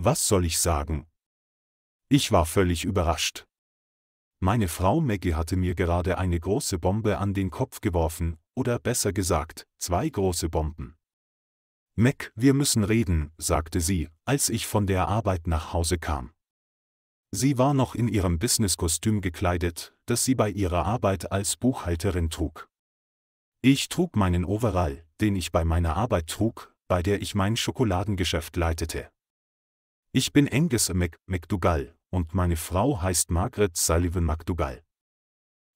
Was soll ich sagen? Ich war völlig überrascht. Meine Frau Maggie hatte mir gerade eine große Bombe an den Kopf geworfen, oder besser gesagt, zwei große Bomben. Mac, wir müssen reden, sagte sie, als ich von der Arbeit nach Hause kam. Sie war noch in ihrem Businesskostüm gekleidet, das sie bei ihrer Arbeit als Buchhalterin trug. Ich trug meinen Overall, den ich bei meiner Arbeit trug, bei der ich mein Schokoladengeschäft leitete. Ich bin Angus Mac McDougall und meine Frau heißt Margaret Sullivan McDougall.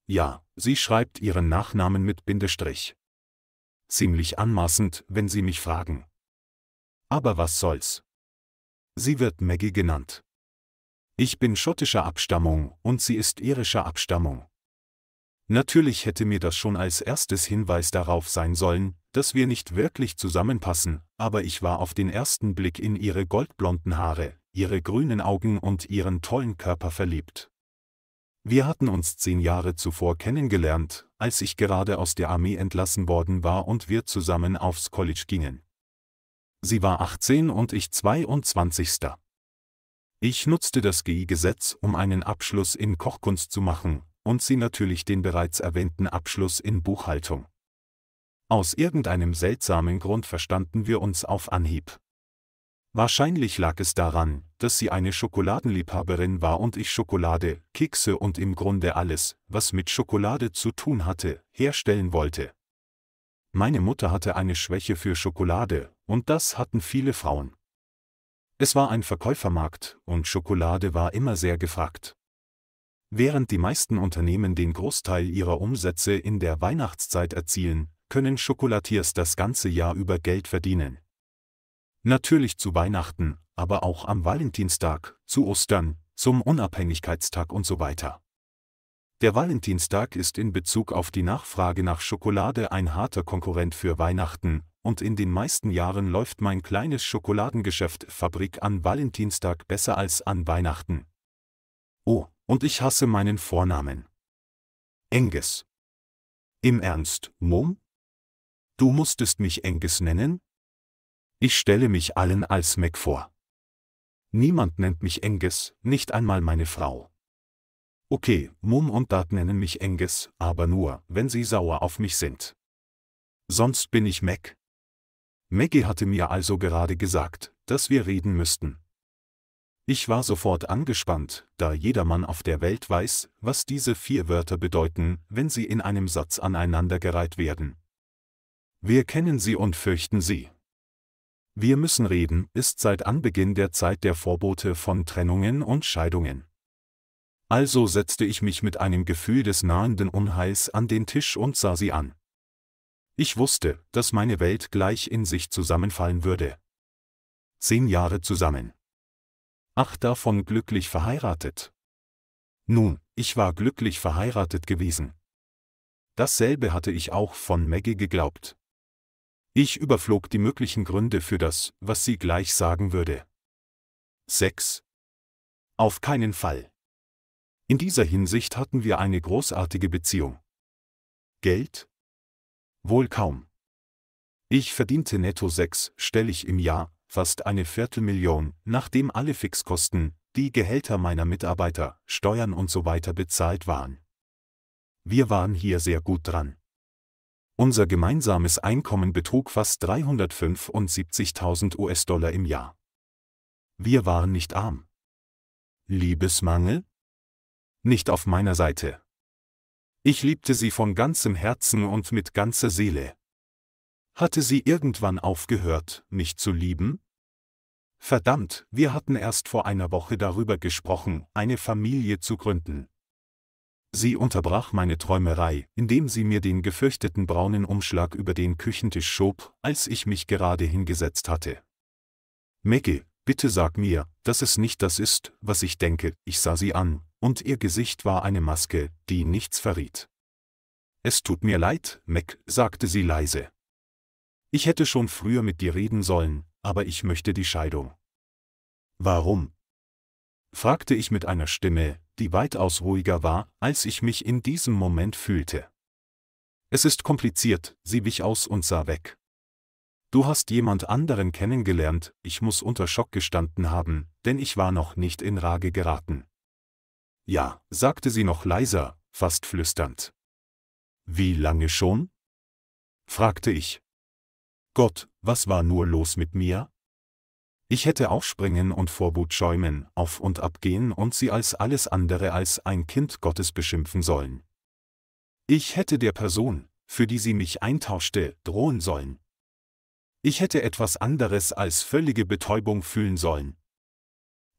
Ja, sie schreibt ihren Nachnamen mit Bindestrich. Ziemlich anmaßend, wenn Sie mich fragen. Aber was soll's? Sie wird Maggie genannt. Ich bin schottischer Abstammung und sie ist irischer Abstammung. Natürlich hätte mir das schon als erstes Hinweis darauf sein sollen, dass wir nicht wirklich zusammenpassen, aber ich war auf den ersten Blick in ihre goldblonden Haare, ihre grünen Augen und ihren tollen Körper verliebt. Wir hatten uns zehn Jahre zuvor kennengelernt, als ich gerade aus der Armee entlassen worden war und wir zusammen aufs College gingen. Sie war 18 und ich 22. Ich nutzte das GI-Gesetz, um einen Abschluss in Kochkunst zu machen, und sie natürlich den bereits erwähnten Abschluss in Buchhaltung. Aus irgendeinem seltsamen Grund verstanden wir uns auf Anhieb. Wahrscheinlich lag es daran, dass sie eine Schokoladenliebhaberin war und ich Schokolade, Kekse und im Grunde alles, was mit Schokolade zu tun hatte, herstellen wollte. Meine Mutter hatte eine Schwäche für Schokolade, und das hatten viele Frauen. Es war ein Verkäufermarkt, und Schokolade war immer sehr gefragt. Während die meisten Unternehmen den Großteil ihrer Umsätze in der Weihnachtszeit erzielen, können Schokolatiers das ganze Jahr über Geld verdienen. Natürlich zu Weihnachten, aber auch am Valentinstag, zu Ostern, zum Unabhängigkeitstag und so weiter. Der Valentinstag ist in Bezug auf die Nachfrage nach Schokolade ein harter Konkurrent für Weihnachten, und in den meisten Jahren läuft mein kleines Schokoladengeschäft Fabrik an Valentinstag besser als an Weihnachten. Oh, und ich hasse meinen Vornamen. Enges. Im Ernst, Mom? Du musstest mich Angus nennen? Ich stelle mich allen als Mac vor. Niemand nennt mich Angus, nicht einmal meine Frau. Okay, Mum und Dad nennen mich Angus, aber nur, wenn sie sauer auf mich sind. Sonst bin ich Mac. Maggie hatte mir also gerade gesagt, dass wir reden müssten. Ich war sofort angespannt, da jedermann auf der Welt weiß, was diese vier Wörter bedeuten, wenn sie in einem Satz aneinandergereiht werden. Wir kennen sie und fürchten sie. Wir müssen reden ist seit Anbeginn der Zeit der Vorbote von Trennungen und Scheidungen. Also setzte ich mich mit einem Gefühl des nahenden Unheils an den Tisch und sah sie an. Ich wusste, dass meine Welt gleich in sich zusammenfallen würde. Zehn Jahre zusammen. Ach, davon glücklich verheiratet. Nun, ich war glücklich verheiratet gewesen. Dasselbe hatte ich auch von Maggie geglaubt. Ich überflog die möglichen Gründe für das, was sie gleich sagen würde. 6. Auf keinen Fall. In dieser Hinsicht hatten wir eine großartige Beziehung. Geld? Wohl kaum. Ich verdiente netto sechs, sechsstellig im Jahr, fast eine Viertelmillion, nachdem alle Fixkosten, die Gehälter meiner Mitarbeiter, Steuern usw. So bezahlt waren. Wir waren hier sehr gut dran. Unser gemeinsames Einkommen betrug fast 375.000 US-Dollar im Jahr. Wir waren nicht arm. Liebesmangel? Nicht auf meiner Seite. Ich liebte sie von ganzem Herzen und mit ganzer Seele. Hatte sie irgendwann aufgehört, mich zu lieben? Verdammt, wir hatten erst vor einer Woche darüber gesprochen, eine Familie zu gründen. Sie unterbrach meine Träumerei, indem sie mir den gefürchteten braunen Umschlag über den Küchentisch schob, als ich mich gerade hingesetzt hatte. Mickey, bitte sag mir, dass es nicht das ist, was ich denke. Ich sah sie an, und ihr Gesicht war eine Maske, die nichts verriet. Es tut mir leid, Mac, sagte sie leise. Ich hätte schon früher mit dir reden sollen, aber ich möchte die Scheidung. Warum? fragte ich mit einer Stimme, die weitaus ruhiger war, als ich mich in diesem Moment fühlte. Es ist kompliziert, sie wich aus und sah weg. Du hast jemand anderen kennengelernt, ich muss unter Schock gestanden haben, denn ich war noch nicht in Rage geraten. Ja, sagte sie noch leiser, fast flüsternd. Wie lange schon? fragte ich. Gott, was war nur los mit mir? Ich hätte aufspringen und Vorbut schäumen, auf und ab gehen und sie als alles andere als ein Kind Gottes beschimpfen sollen. Ich hätte der Person, für die sie mich eintauschte, drohen sollen. Ich hätte etwas anderes als völlige Betäubung fühlen sollen.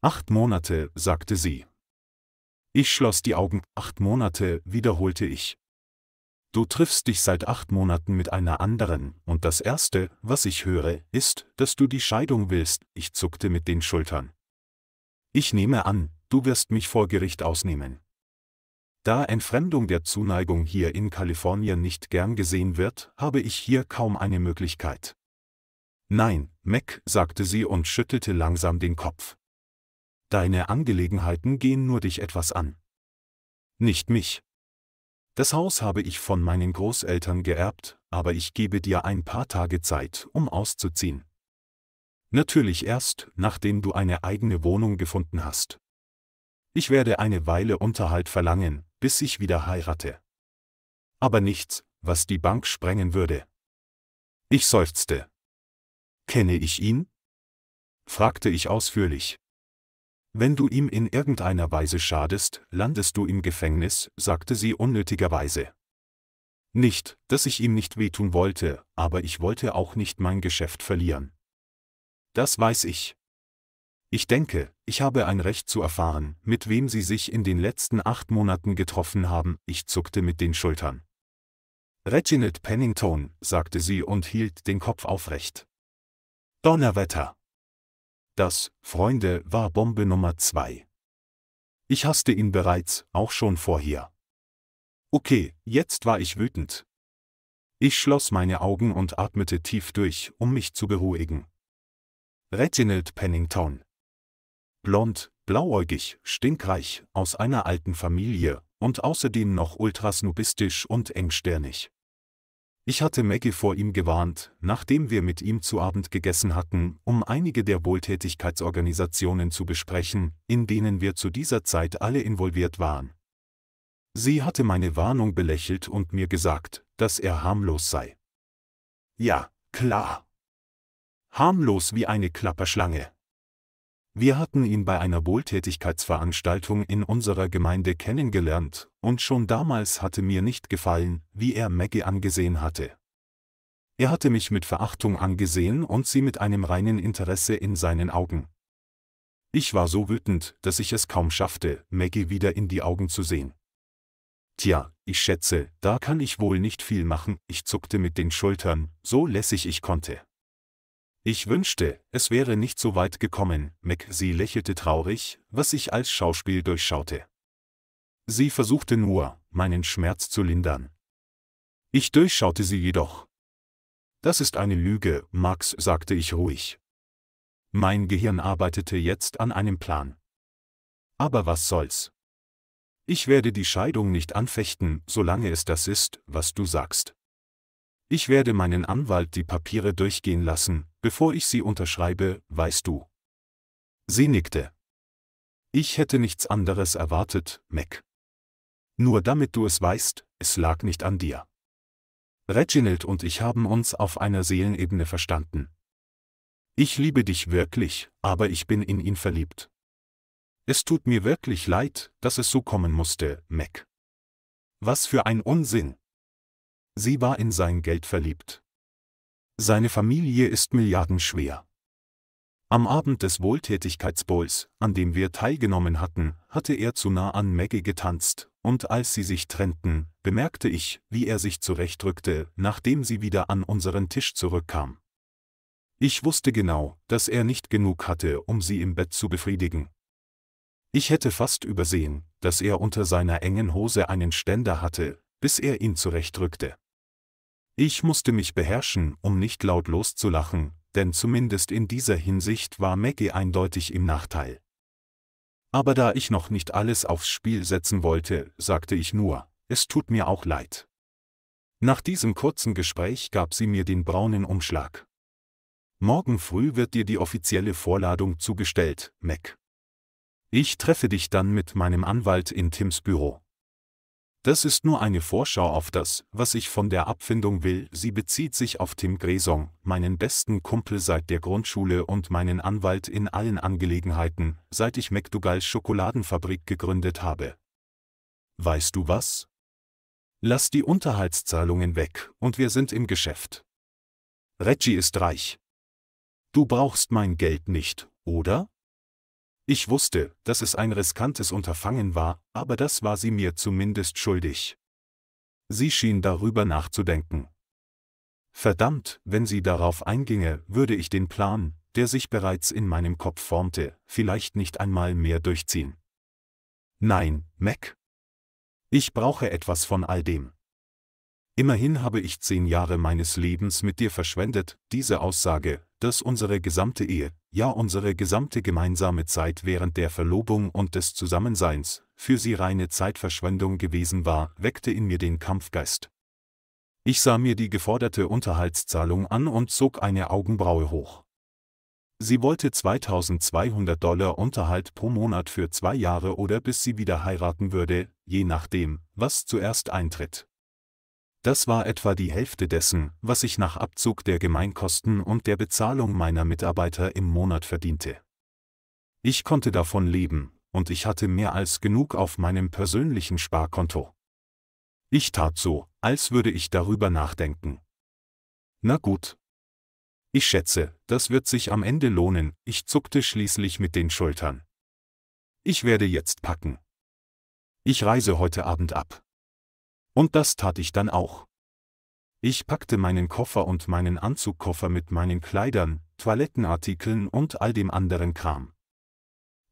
Acht Monate, sagte sie. Ich schloss die Augen, acht Monate, wiederholte ich. Du triffst dich seit acht Monaten mit einer anderen, und das Erste, was ich höre, ist, dass du die Scheidung willst, ich zuckte mit den Schultern. Ich nehme an, du wirst mich vor Gericht ausnehmen. Da Entfremdung der Zuneigung hier in Kalifornien nicht gern gesehen wird, habe ich hier kaum eine Möglichkeit. Nein, Mac, sagte sie und schüttelte langsam den Kopf. Deine Angelegenheiten gehen nur dich etwas an. Nicht mich. Das Haus habe ich von meinen Großeltern geerbt, aber ich gebe dir ein paar Tage Zeit, um auszuziehen. Natürlich erst, nachdem du eine eigene Wohnung gefunden hast. Ich werde eine Weile Unterhalt verlangen, bis ich wieder heirate. Aber nichts, was die Bank sprengen würde. Ich seufzte. Kenne ich ihn? fragte ich ausführlich. Wenn du ihm in irgendeiner Weise schadest, landest du im Gefängnis, sagte sie unnötigerweise. Nicht, dass ich ihm nicht wehtun wollte, aber ich wollte auch nicht mein Geschäft verlieren. Das weiß ich. Ich denke, ich habe ein Recht zu erfahren, mit wem sie sich in den letzten acht Monaten getroffen haben, ich zuckte mit den Schultern. Reginald Pennington, sagte sie und hielt den Kopf aufrecht. Donnerwetter! Das, Freunde, war Bombe Nummer 2. Ich hasste ihn bereits, auch schon vorher. Okay, jetzt war ich wütend. Ich schloss meine Augen und atmete tief durch, um mich zu beruhigen. Reginald Pennington. Blond, blauäugig, stinkreich, aus einer alten Familie und außerdem noch ultrasnobistisch und engstirnig. Ich hatte Maggie vor ihm gewarnt, nachdem wir mit ihm zu Abend gegessen hatten, um einige der Wohltätigkeitsorganisationen zu besprechen, in denen wir zu dieser Zeit alle involviert waren. Sie hatte meine Warnung belächelt und mir gesagt, dass er harmlos sei. Ja, klar. Harmlos wie eine Klapperschlange. Wir hatten ihn bei einer Wohltätigkeitsveranstaltung in unserer Gemeinde kennengelernt, und schon damals hatte mir nicht gefallen, wie er Maggie angesehen hatte. Er hatte mich mit Verachtung angesehen und sie mit einem reinen Interesse in seinen Augen. Ich war so wütend, dass ich es kaum schaffte, Maggie wieder in die Augen zu sehen. Tja, ich schätze, da kann ich wohl nicht viel machen, ich zuckte mit den Schultern, so lässig ich konnte. Ich wünschte, es wäre nicht so weit gekommen, Mac, sie lächelte traurig, was ich als Schauspiel durchschaute. Sie versuchte nur, meinen Schmerz zu lindern. Ich durchschaute sie jedoch. Das ist eine Lüge, Max, sagte ich ruhig. Mein Gehirn arbeitete jetzt an einem Plan. Aber was soll's? Ich werde die Scheidung nicht anfechten, solange es das ist, was du sagst. Ich werde meinen Anwalt die Papiere durchgehen lassen, bevor ich sie unterschreibe, weißt du. Sie nickte. Ich hätte nichts anderes erwartet, Mac. Nur damit du es weißt, es lag nicht an dir. Reginald und ich haben uns auf einer Seelenebene verstanden. Ich liebe dich wirklich, aber ich bin in ihn verliebt. Es tut mir wirklich leid, dass es so kommen musste, Mac. Was für ein Unsinn. Sie war in sein Geld verliebt. Seine Familie ist milliardenschwer. Am Abend des Wohltätigkeitsbowls, an dem wir teilgenommen hatten, hatte er zu nah an Maggie getanzt, und als sie sich trennten, bemerkte ich, wie er sich zurechtrückte, nachdem sie wieder an unseren Tisch zurückkam. Ich wusste genau, dass er nicht genug hatte, um sie im Bett zu befriedigen. Ich hätte fast übersehen, dass er unter seiner engen Hose einen Ständer hatte, bis er ihn zurechtrückte. Ich musste mich beherrschen, um nicht laut loszulachen, denn zumindest in dieser Hinsicht war Maggie eindeutig im Nachteil. Aber da ich noch nicht alles aufs Spiel setzen wollte, sagte ich nur, es tut mir auch leid. Nach diesem kurzen Gespräch gab sie mir den braunen Umschlag. Morgen früh wird dir die offizielle Vorladung zugestellt, Mac. Ich treffe dich dann mit meinem Anwalt in Tims Büro. Das ist nur eine Vorschau auf das, was ich von der Abfindung will. Sie bezieht sich auf Tim Gresong, meinen besten Kumpel seit der Grundschule und meinen Anwalt in allen Angelegenheiten, seit ich McDougals Schokoladenfabrik gegründet habe. Weißt du was? Lass die Unterhaltszahlungen weg und wir sind im Geschäft. Reggie ist reich. Du brauchst mein Geld nicht, oder? Ich wusste, dass es ein riskantes Unterfangen war, aber das war sie mir zumindest schuldig. Sie schien darüber nachzudenken. Verdammt, wenn sie darauf einginge, würde ich den Plan, der sich bereits in meinem Kopf formte, vielleicht nicht einmal mehr durchziehen. Nein, Mac. Ich brauche etwas von all dem. Immerhin habe ich zehn Jahre meines Lebens mit dir verschwendet, diese Aussage, dass unsere gesamte Ehe, ja unsere gesamte gemeinsame Zeit während der Verlobung und des Zusammenseins, für sie reine Zeitverschwendung gewesen war, weckte in mir den Kampfgeist. Ich sah mir die geforderte Unterhaltszahlung an und zog eine Augenbraue hoch. Sie wollte 2200 Dollar Unterhalt pro Monat für zwei Jahre oder bis sie wieder heiraten würde, je nachdem, was zuerst eintritt. Das war etwa die Hälfte dessen, was ich nach Abzug der Gemeinkosten und der Bezahlung meiner Mitarbeiter im Monat verdiente. Ich konnte davon leben, und ich hatte mehr als genug auf meinem persönlichen Sparkonto. Ich tat so, als würde ich darüber nachdenken. Na gut. Ich schätze, das wird sich am Ende lohnen, ich zuckte schließlich mit den Schultern. Ich werde jetzt packen. Ich reise heute Abend ab. Und das tat ich dann auch. Ich packte meinen Koffer und meinen Anzugkoffer mit meinen Kleidern, Toilettenartikeln und all dem anderen Kram.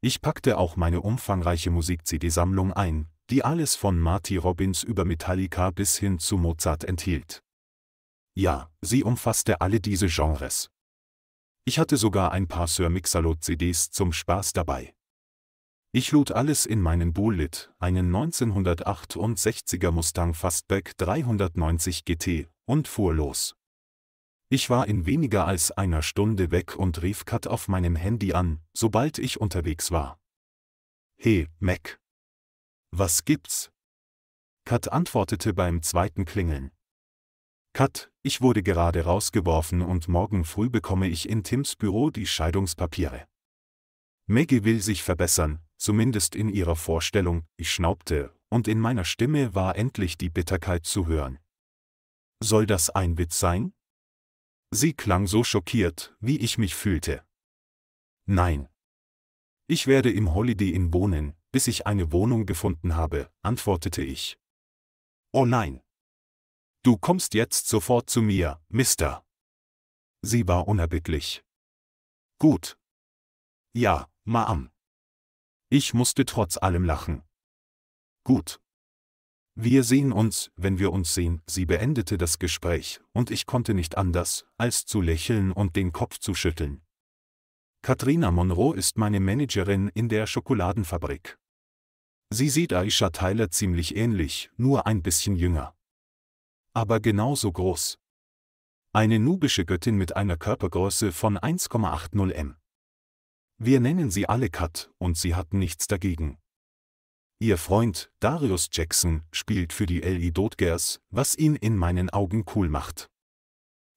Ich packte auch meine umfangreiche Musik-CD-Sammlung ein, die alles von Marty Robbins über Metallica bis hin zu Mozart enthielt. Ja, sie umfasste alle diese Genres. Ich hatte sogar ein paar Sir Mixalot-CDs zum Spaß dabei. Ich lud alles in meinen Bullet, einen 1968er Mustang Fastback 390 GT, und fuhr los. Ich war in weniger als einer Stunde weg und rief Kat auf meinem Handy an, sobald ich unterwegs war. Hey, Mac. Was gibt's? Kat antwortete beim zweiten Klingeln. Kat, ich wurde gerade rausgeworfen und morgen früh bekomme ich in Tims Büro die Scheidungspapiere. Maggie will sich verbessern, zumindest in ihrer Vorstellung, ich schnaubte, und in meiner Stimme war endlich die Bitterkeit zu hören. Soll das ein Witz sein? Sie klang so schockiert, wie ich mich fühlte. Nein. Ich werde im Holiday Inn wohnen, bis ich eine Wohnung gefunden habe, antwortete ich. Oh nein. Du kommst jetzt sofort zu mir, Mister. Sie war unerbittlich. Gut. Ja, Ma'am. Ich musste trotz allem lachen. Gut. Wir sehen uns, wenn wir uns sehen, sie beendete das Gespräch, und ich konnte nicht anders, als zu lächeln und den Kopf zu schütteln. Katrina Monroe ist meine Managerin in der Schokoladenfabrik. Sie sieht Aisha Tyler ziemlich ähnlich, nur ein bisschen jünger. Aber genauso groß. Eine nubische Göttin mit einer Körpergröße von 1,80 m. Wir nennen sie alle Kat und sie hat nichts dagegen. Ihr Freund, Darius Jackson, spielt für die L.E. Dodgers, was ihn in meinen Augen cool macht.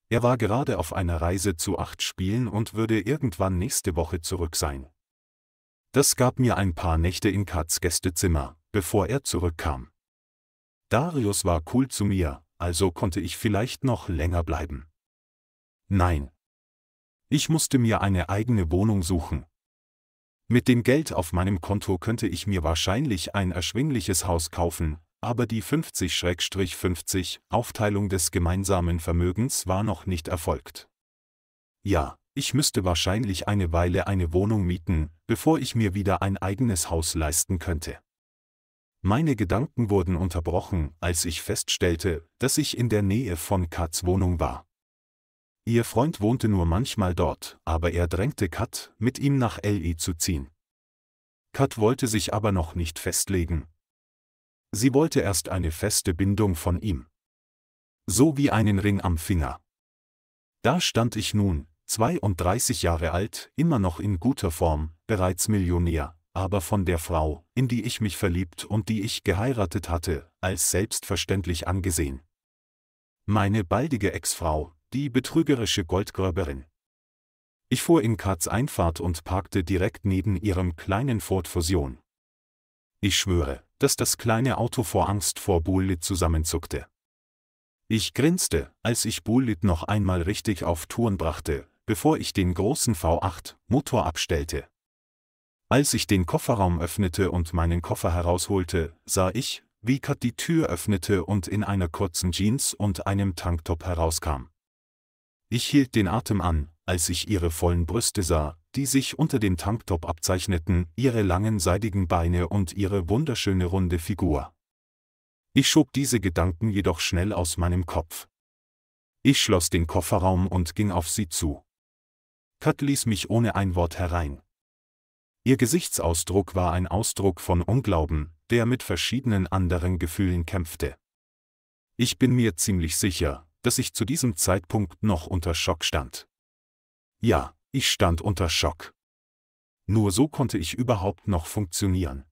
Er war gerade auf einer Reise zu acht Spielen und würde irgendwann nächste Woche zurück sein. Das gab mir ein paar Nächte in Katz Gästezimmer, bevor er zurückkam. Darius war cool zu mir, also konnte ich vielleicht noch länger bleiben. Nein. Ich musste mir eine eigene Wohnung suchen, mit dem Geld auf meinem Konto könnte ich mir wahrscheinlich ein erschwingliches Haus kaufen, aber die 50-50 Aufteilung des gemeinsamen Vermögens war noch nicht erfolgt. Ja, ich müsste wahrscheinlich eine Weile eine Wohnung mieten, bevor ich mir wieder ein eigenes Haus leisten könnte. Meine Gedanken wurden unterbrochen, als ich feststellte, dass ich in der Nähe von Katz Wohnung war. Ihr Freund wohnte nur manchmal dort, aber er drängte Kat, mit ihm nach L.E. zu ziehen. Kat wollte sich aber noch nicht festlegen. Sie wollte erst eine feste Bindung von ihm. So wie einen Ring am Finger. Da stand ich nun, 32 Jahre alt, immer noch in guter Form, bereits Millionär, aber von der Frau, in die ich mich verliebt und die ich geheiratet hatte, als selbstverständlich angesehen. Meine baldige Ex-Frau, die betrügerische Goldgräberin. Ich fuhr in Katz Einfahrt und parkte direkt neben ihrem kleinen Ford Fusion. Ich schwöre, dass das kleine Auto vor Angst vor Bullit zusammenzuckte. Ich grinste, als ich Bullit noch einmal richtig auf Touren brachte, bevor ich den großen V8 Motor abstellte. Als ich den Kofferraum öffnete und meinen Koffer herausholte, sah ich, wie Kat die Tür öffnete und in einer kurzen Jeans und einem Tanktop herauskam. Ich hielt den Atem an, als ich ihre vollen Brüste sah, die sich unter dem Tanktop abzeichneten, ihre langen seidigen Beine und ihre wunderschöne runde Figur. Ich schob diese Gedanken jedoch schnell aus meinem Kopf. Ich schloss den Kofferraum und ging auf sie zu. Kat ließ mich ohne ein Wort herein. Ihr Gesichtsausdruck war ein Ausdruck von Unglauben, der mit verschiedenen anderen Gefühlen kämpfte. Ich bin mir ziemlich sicher, dass ich zu diesem Zeitpunkt noch unter Schock stand. Ja, ich stand unter Schock. Nur so konnte ich überhaupt noch funktionieren.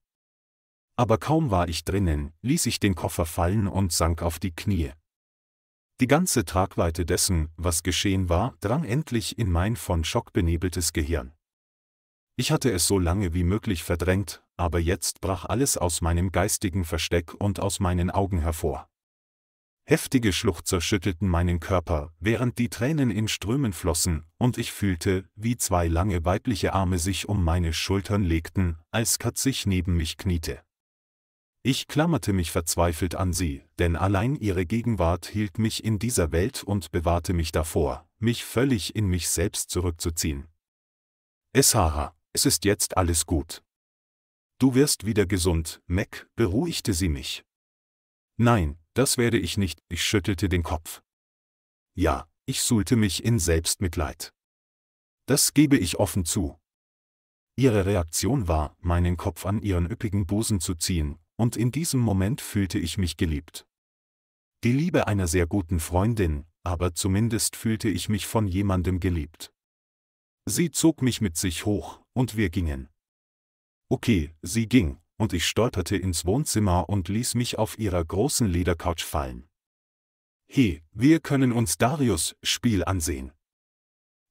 Aber kaum war ich drinnen, ließ ich den Koffer fallen und sank auf die Knie. Die ganze Tragweite dessen, was geschehen war, drang endlich in mein von Schock benebeltes Gehirn. Ich hatte es so lange wie möglich verdrängt, aber jetzt brach alles aus meinem geistigen Versteck und aus meinen Augen hervor. Heftige Schluchzer schüttelten meinen Körper, während die Tränen in Strömen flossen, und ich fühlte, wie zwei lange weibliche Arme sich um meine Schultern legten, als Kat sich neben mich kniete. Ich klammerte mich verzweifelt an sie, denn allein ihre Gegenwart hielt mich in dieser Welt und bewahrte mich davor, mich völlig in mich selbst zurückzuziehen. Esara, es ist jetzt alles gut. Du wirst wieder gesund, Mac, beruhigte sie mich. Nein, das werde ich nicht, ich schüttelte den Kopf. Ja, ich suhlte mich in Selbstmitleid. Das gebe ich offen zu. Ihre Reaktion war, meinen Kopf an ihren üppigen Busen zu ziehen, und in diesem Moment fühlte ich mich geliebt. Die Liebe einer sehr guten Freundin, aber zumindest fühlte ich mich von jemandem geliebt. Sie zog mich mit sich hoch, und wir gingen. Okay, sie ging, und ich stolperte ins Wohnzimmer und ließ mich auf ihrer großen Ledercouch fallen. He, wir können uns Darius Spiel ansehen.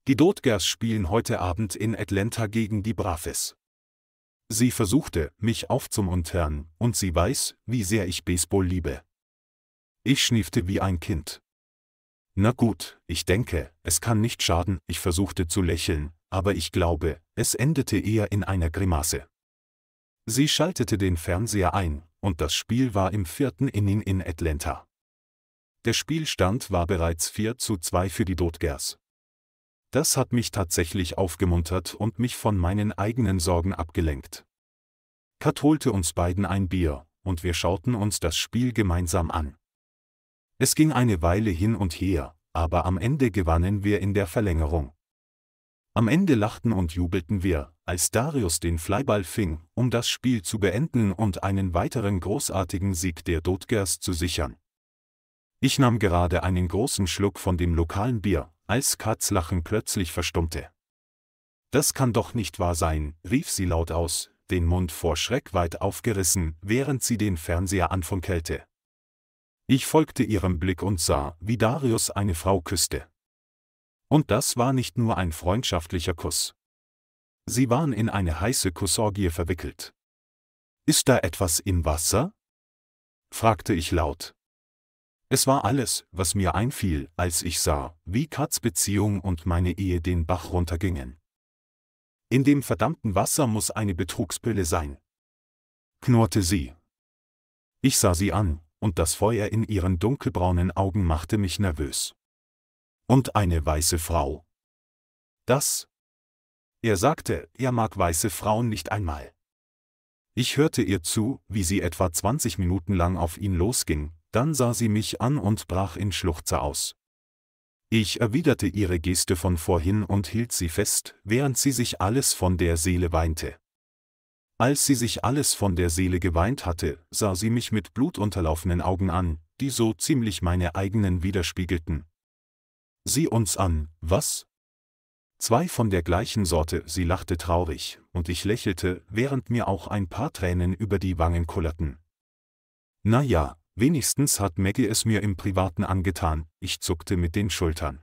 Die Dodgers spielen heute Abend in Atlanta gegen die Braves. Sie versuchte, mich aufzumuntern, und sie weiß, wie sehr ich Baseball liebe. Ich schniefte wie ein Kind. Na gut, ich denke, es kann nicht schaden, ich versuchte zu lächeln, aber ich glaube, es endete eher in einer Grimasse. Sie schaltete den Fernseher ein, und das Spiel war im vierten Inning in Atlanta. Der Spielstand war bereits 4 zu 2 für die Dodgers. Das hat mich tatsächlich aufgemuntert und mich von meinen eigenen Sorgen abgelenkt. Kat holte uns beiden ein Bier, und wir schauten uns das Spiel gemeinsam an. Es ging eine Weile hin und her, aber am Ende gewannen wir in der Verlängerung. Am Ende lachten und jubelten wir, als Darius den Flyball fing, um das Spiel zu beenden und einen weiteren großartigen Sieg der Dodgers zu sichern. Ich nahm gerade einen großen Schluck von dem lokalen Bier, als Katz Lachen plötzlich verstummte. Das kann doch nicht wahr sein, rief sie laut aus, den Mund vor Schreck weit aufgerissen, während sie den Fernseher anfunkelte. Ich folgte ihrem Blick und sah, wie Darius eine Frau küsste. Und das war nicht nur ein freundschaftlicher Kuss. Sie waren in eine heiße Kussorgie verwickelt. Ist da etwas im Wasser? fragte ich laut. Es war alles, was mir einfiel, als ich sah, wie Katz Beziehung und meine Ehe den Bach runtergingen. In dem verdammten Wasser muss eine Betrugspille sein. knurrte sie. Ich sah sie an, und das Feuer in ihren dunkelbraunen Augen machte mich nervös. Und eine weiße Frau. Das, er sagte, er mag weiße Frauen nicht einmal. Ich hörte ihr zu, wie sie etwa 20 Minuten lang auf ihn losging, dann sah sie mich an und brach in Schluchze aus. Ich erwiderte ihre Geste von vorhin und hielt sie fest, während sie sich alles von der Seele weinte. Als sie sich alles von der Seele geweint hatte, sah sie mich mit blutunterlaufenen Augen an, die so ziemlich meine eigenen widerspiegelten. Sieh uns an, was? Zwei von der gleichen Sorte, sie lachte traurig, und ich lächelte, während mir auch ein paar Tränen über die Wangen kullerten. Na ja, wenigstens hat Maggie es mir im Privaten angetan, ich zuckte mit den Schultern.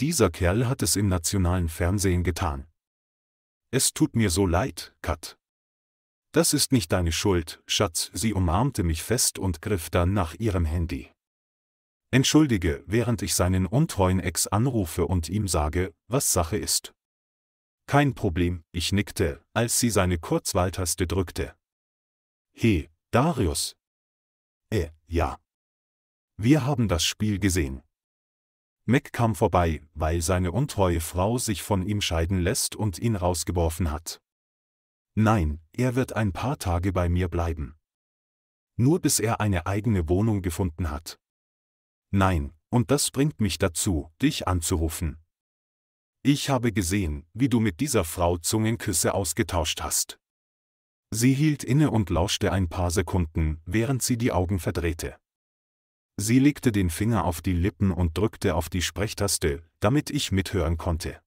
Dieser Kerl hat es im nationalen Fernsehen getan. Es tut mir so leid, Kat. Das ist nicht deine Schuld, Schatz, sie umarmte mich fest und griff dann nach ihrem Handy entschuldige, während ich seinen untreuen Ex anrufe und ihm sage, was Sache ist. Kein Problem, ich nickte, als sie seine Kurzwahltaste drückte. He, Darius. Äh, ja. Wir haben das Spiel gesehen. Mac kam vorbei, weil seine untreue Frau sich von ihm scheiden lässt und ihn rausgeworfen hat. Nein, er wird ein paar Tage bei mir bleiben. Nur bis er eine eigene Wohnung gefunden hat. Nein, und das bringt mich dazu, dich anzurufen. Ich habe gesehen, wie du mit dieser Frau Zungenküsse ausgetauscht hast. Sie hielt inne und lauschte ein paar Sekunden, während sie die Augen verdrehte. Sie legte den Finger auf die Lippen und drückte auf die Sprechtaste, damit ich mithören konnte.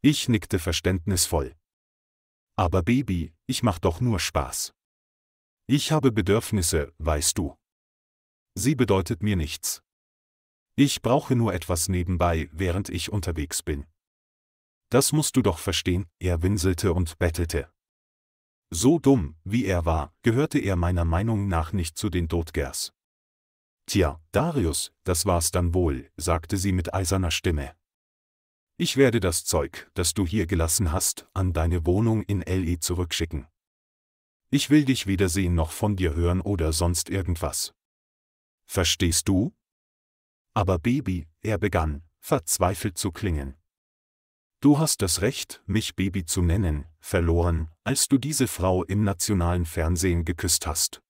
Ich nickte verständnisvoll. Aber Baby, ich mach doch nur Spaß. Ich habe Bedürfnisse, weißt du. Sie bedeutet mir nichts. Ich brauche nur etwas nebenbei, während ich unterwegs bin. Das musst du doch verstehen, er winselte und bettelte. So dumm, wie er war, gehörte er meiner Meinung nach nicht zu den Dotgers. Tja, Darius, das war's dann wohl, sagte sie mit eiserner Stimme. Ich werde das Zeug, das du hier gelassen hast, an deine Wohnung in L.E. zurückschicken. Ich will dich weder sehen noch von dir hören oder sonst irgendwas. Verstehst du? Aber Baby, er begann, verzweifelt zu klingen. Du hast das Recht, mich Baby zu nennen, verloren, als du diese Frau im nationalen Fernsehen geküsst hast.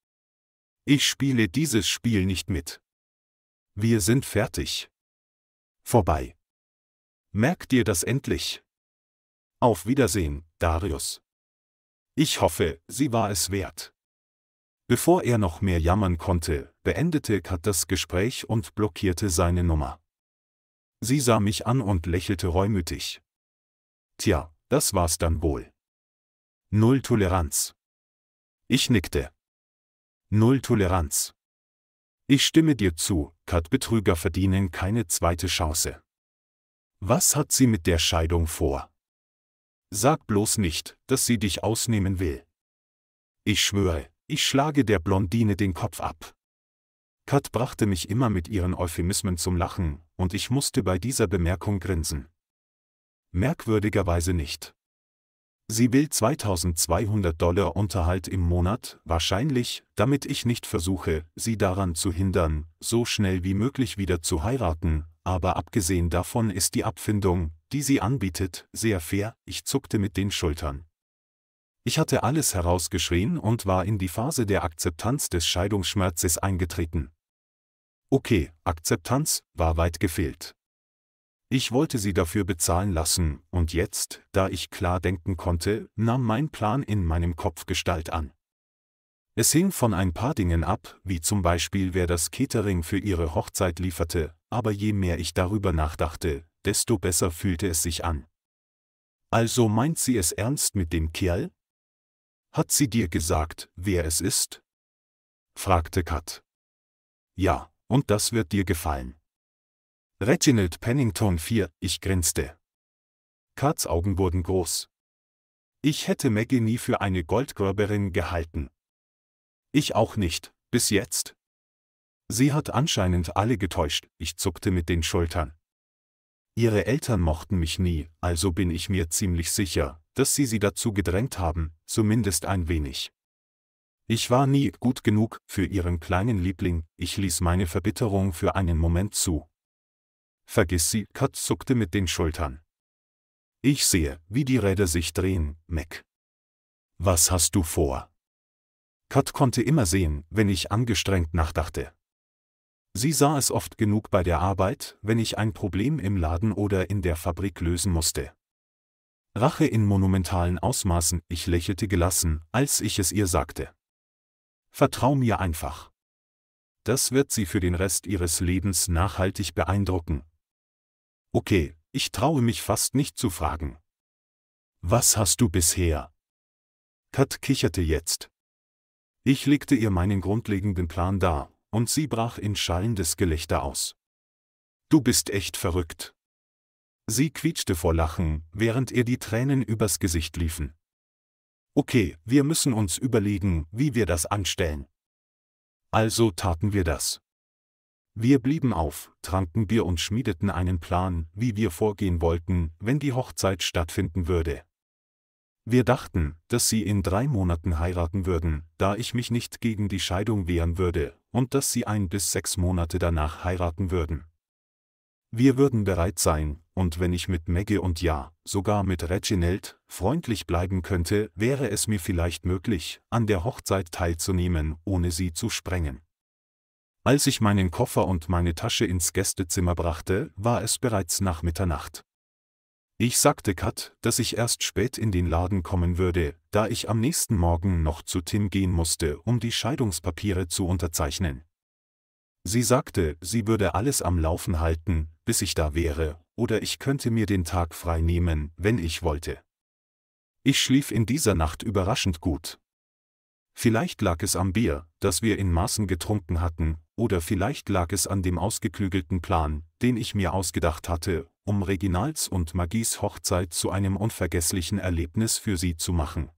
Ich spiele dieses Spiel nicht mit. Wir sind fertig. Vorbei. Merk dir das endlich. Auf Wiedersehen, Darius. Ich hoffe, sie war es wert. Bevor er noch mehr jammern konnte, beendete Kat das Gespräch und blockierte seine Nummer. Sie sah mich an und lächelte reumütig. Tja, das war's dann wohl. Null Toleranz. Ich nickte. Null Toleranz. Ich stimme dir zu, Kat-Betrüger verdienen keine zweite Chance. Was hat sie mit der Scheidung vor? Sag bloß nicht, dass sie dich ausnehmen will. Ich schwöre, ich schlage der Blondine den Kopf ab. Kat brachte mich immer mit ihren Euphemismen zum Lachen, und ich musste bei dieser Bemerkung grinsen. Merkwürdigerweise nicht. Sie will 2200 Dollar Unterhalt im Monat, wahrscheinlich, damit ich nicht versuche, sie daran zu hindern, so schnell wie möglich wieder zu heiraten, aber abgesehen davon ist die Abfindung, die sie anbietet, sehr fair, ich zuckte mit den Schultern. Ich hatte alles herausgeschrien und war in die Phase der Akzeptanz des Scheidungsschmerzes eingetreten. Okay, Akzeptanz war weit gefehlt. Ich wollte sie dafür bezahlen lassen, und jetzt, da ich klar denken konnte, nahm mein Plan in meinem Kopf Gestalt an. Es hing von ein paar Dingen ab, wie zum Beispiel wer das Catering für ihre Hochzeit lieferte, aber je mehr ich darüber nachdachte, desto besser fühlte es sich an. Also meint sie es ernst mit dem Kerl? Hat sie dir gesagt, wer es ist? fragte Kat. Ja, und das wird dir gefallen. Reginald Pennington 4, ich grinste. Kats Augen wurden groß. Ich hätte Maggie nie für eine Goldgräberin gehalten. Ich auch nicht, bis jetzt. Sie hat anscheinend alle getäuscht, ich zuckte mit den Schultern. Ihre Eltern mochten mich nie, also bin ich mir ziemlich sicher, dass sie sie dazu gedrängt haben, zumindest ein wenig. Ich war nie gut genug für ihren kleinen Liebling, ich ließ meine Verbitterung für einen Moment zu. Vergiss sie, Kat zuckte mit den Schultern. Ich sehe, wie die Räder sich drehen, Mac. Was hast du vor? Kat konnte immer sehen, wenn ich angestrengt nachdachte. Sie sah es oft genug bei der Arbeit, wenn ich ein Problem im Laden oder in der Fabrik lösen musste. Rache in monumentalen Ausmaßen, ich lächelte gelassen, als ich es ihr sagte. Vertrau mir einfach. Das wird sie für den Rest ihres Lebens nachhaltig beeindrucken. Okay, ich traue mich fast nicht zu fragen. Was hast du bisher? Kat kicherte jetzt. Ich legte ihr meinen grundlegenden Plan dar, und sie brach in schallendes Gelächter aus. Du bist echt verrückt. Sie quietschte vor Lachen, während ihr die Tränen übers Gesicht liefen. Okay, wir müssen uns überlegen, wie wir das anstellen. Also taten wir das. Wir blieben auf, tranken Bier und schmiedeten einen Plan, wie wir vorgehen wollten, wenn die Hochzeit stattfinden würde. Wir dachten, dass sie in drei Monaten heiraten würden, da ich mich nicht gegen die Scheidung wehren würde, und dass sie ein bis sechs Monate danach heiraten würden. Wir würden bereit sein, und wenn ich mit Maggie und ja, sogar mit Reginald, freundlich bleiben könnte, wäre es mir vielleicht möglich, an der Hochzeit teilzunehmen, ohne sie zu sprengen. Als ich meinen Koffer und meine Tasche ins Gästezimmer brachte, war es bereits nach Mitternacht. Ich sagte Kat, dass ich erst spät in den Laden kommen würde, da ich am nächsten Morgen noch zu Tim gehen musste, um die Scheidungspapiere zu unterzeichnen. Sie sagte, sie würde alles am Laufen halten, bis ich da wäre, oder ich könnte mir den Tag frei nehmen, wenn ich wollte. Ich schlief in dieser Nacht überraschend gut. Vielleicht lag es am Bier, das wir in Maßen getrunken hatten, oder vielleicht lag es an dem ausgeklügelten Plan, den ich mir ausgedacht hatte, um Reginalds und Magies Hochzeit zu einem unvergesslichen Erlebnis für sie zu machen.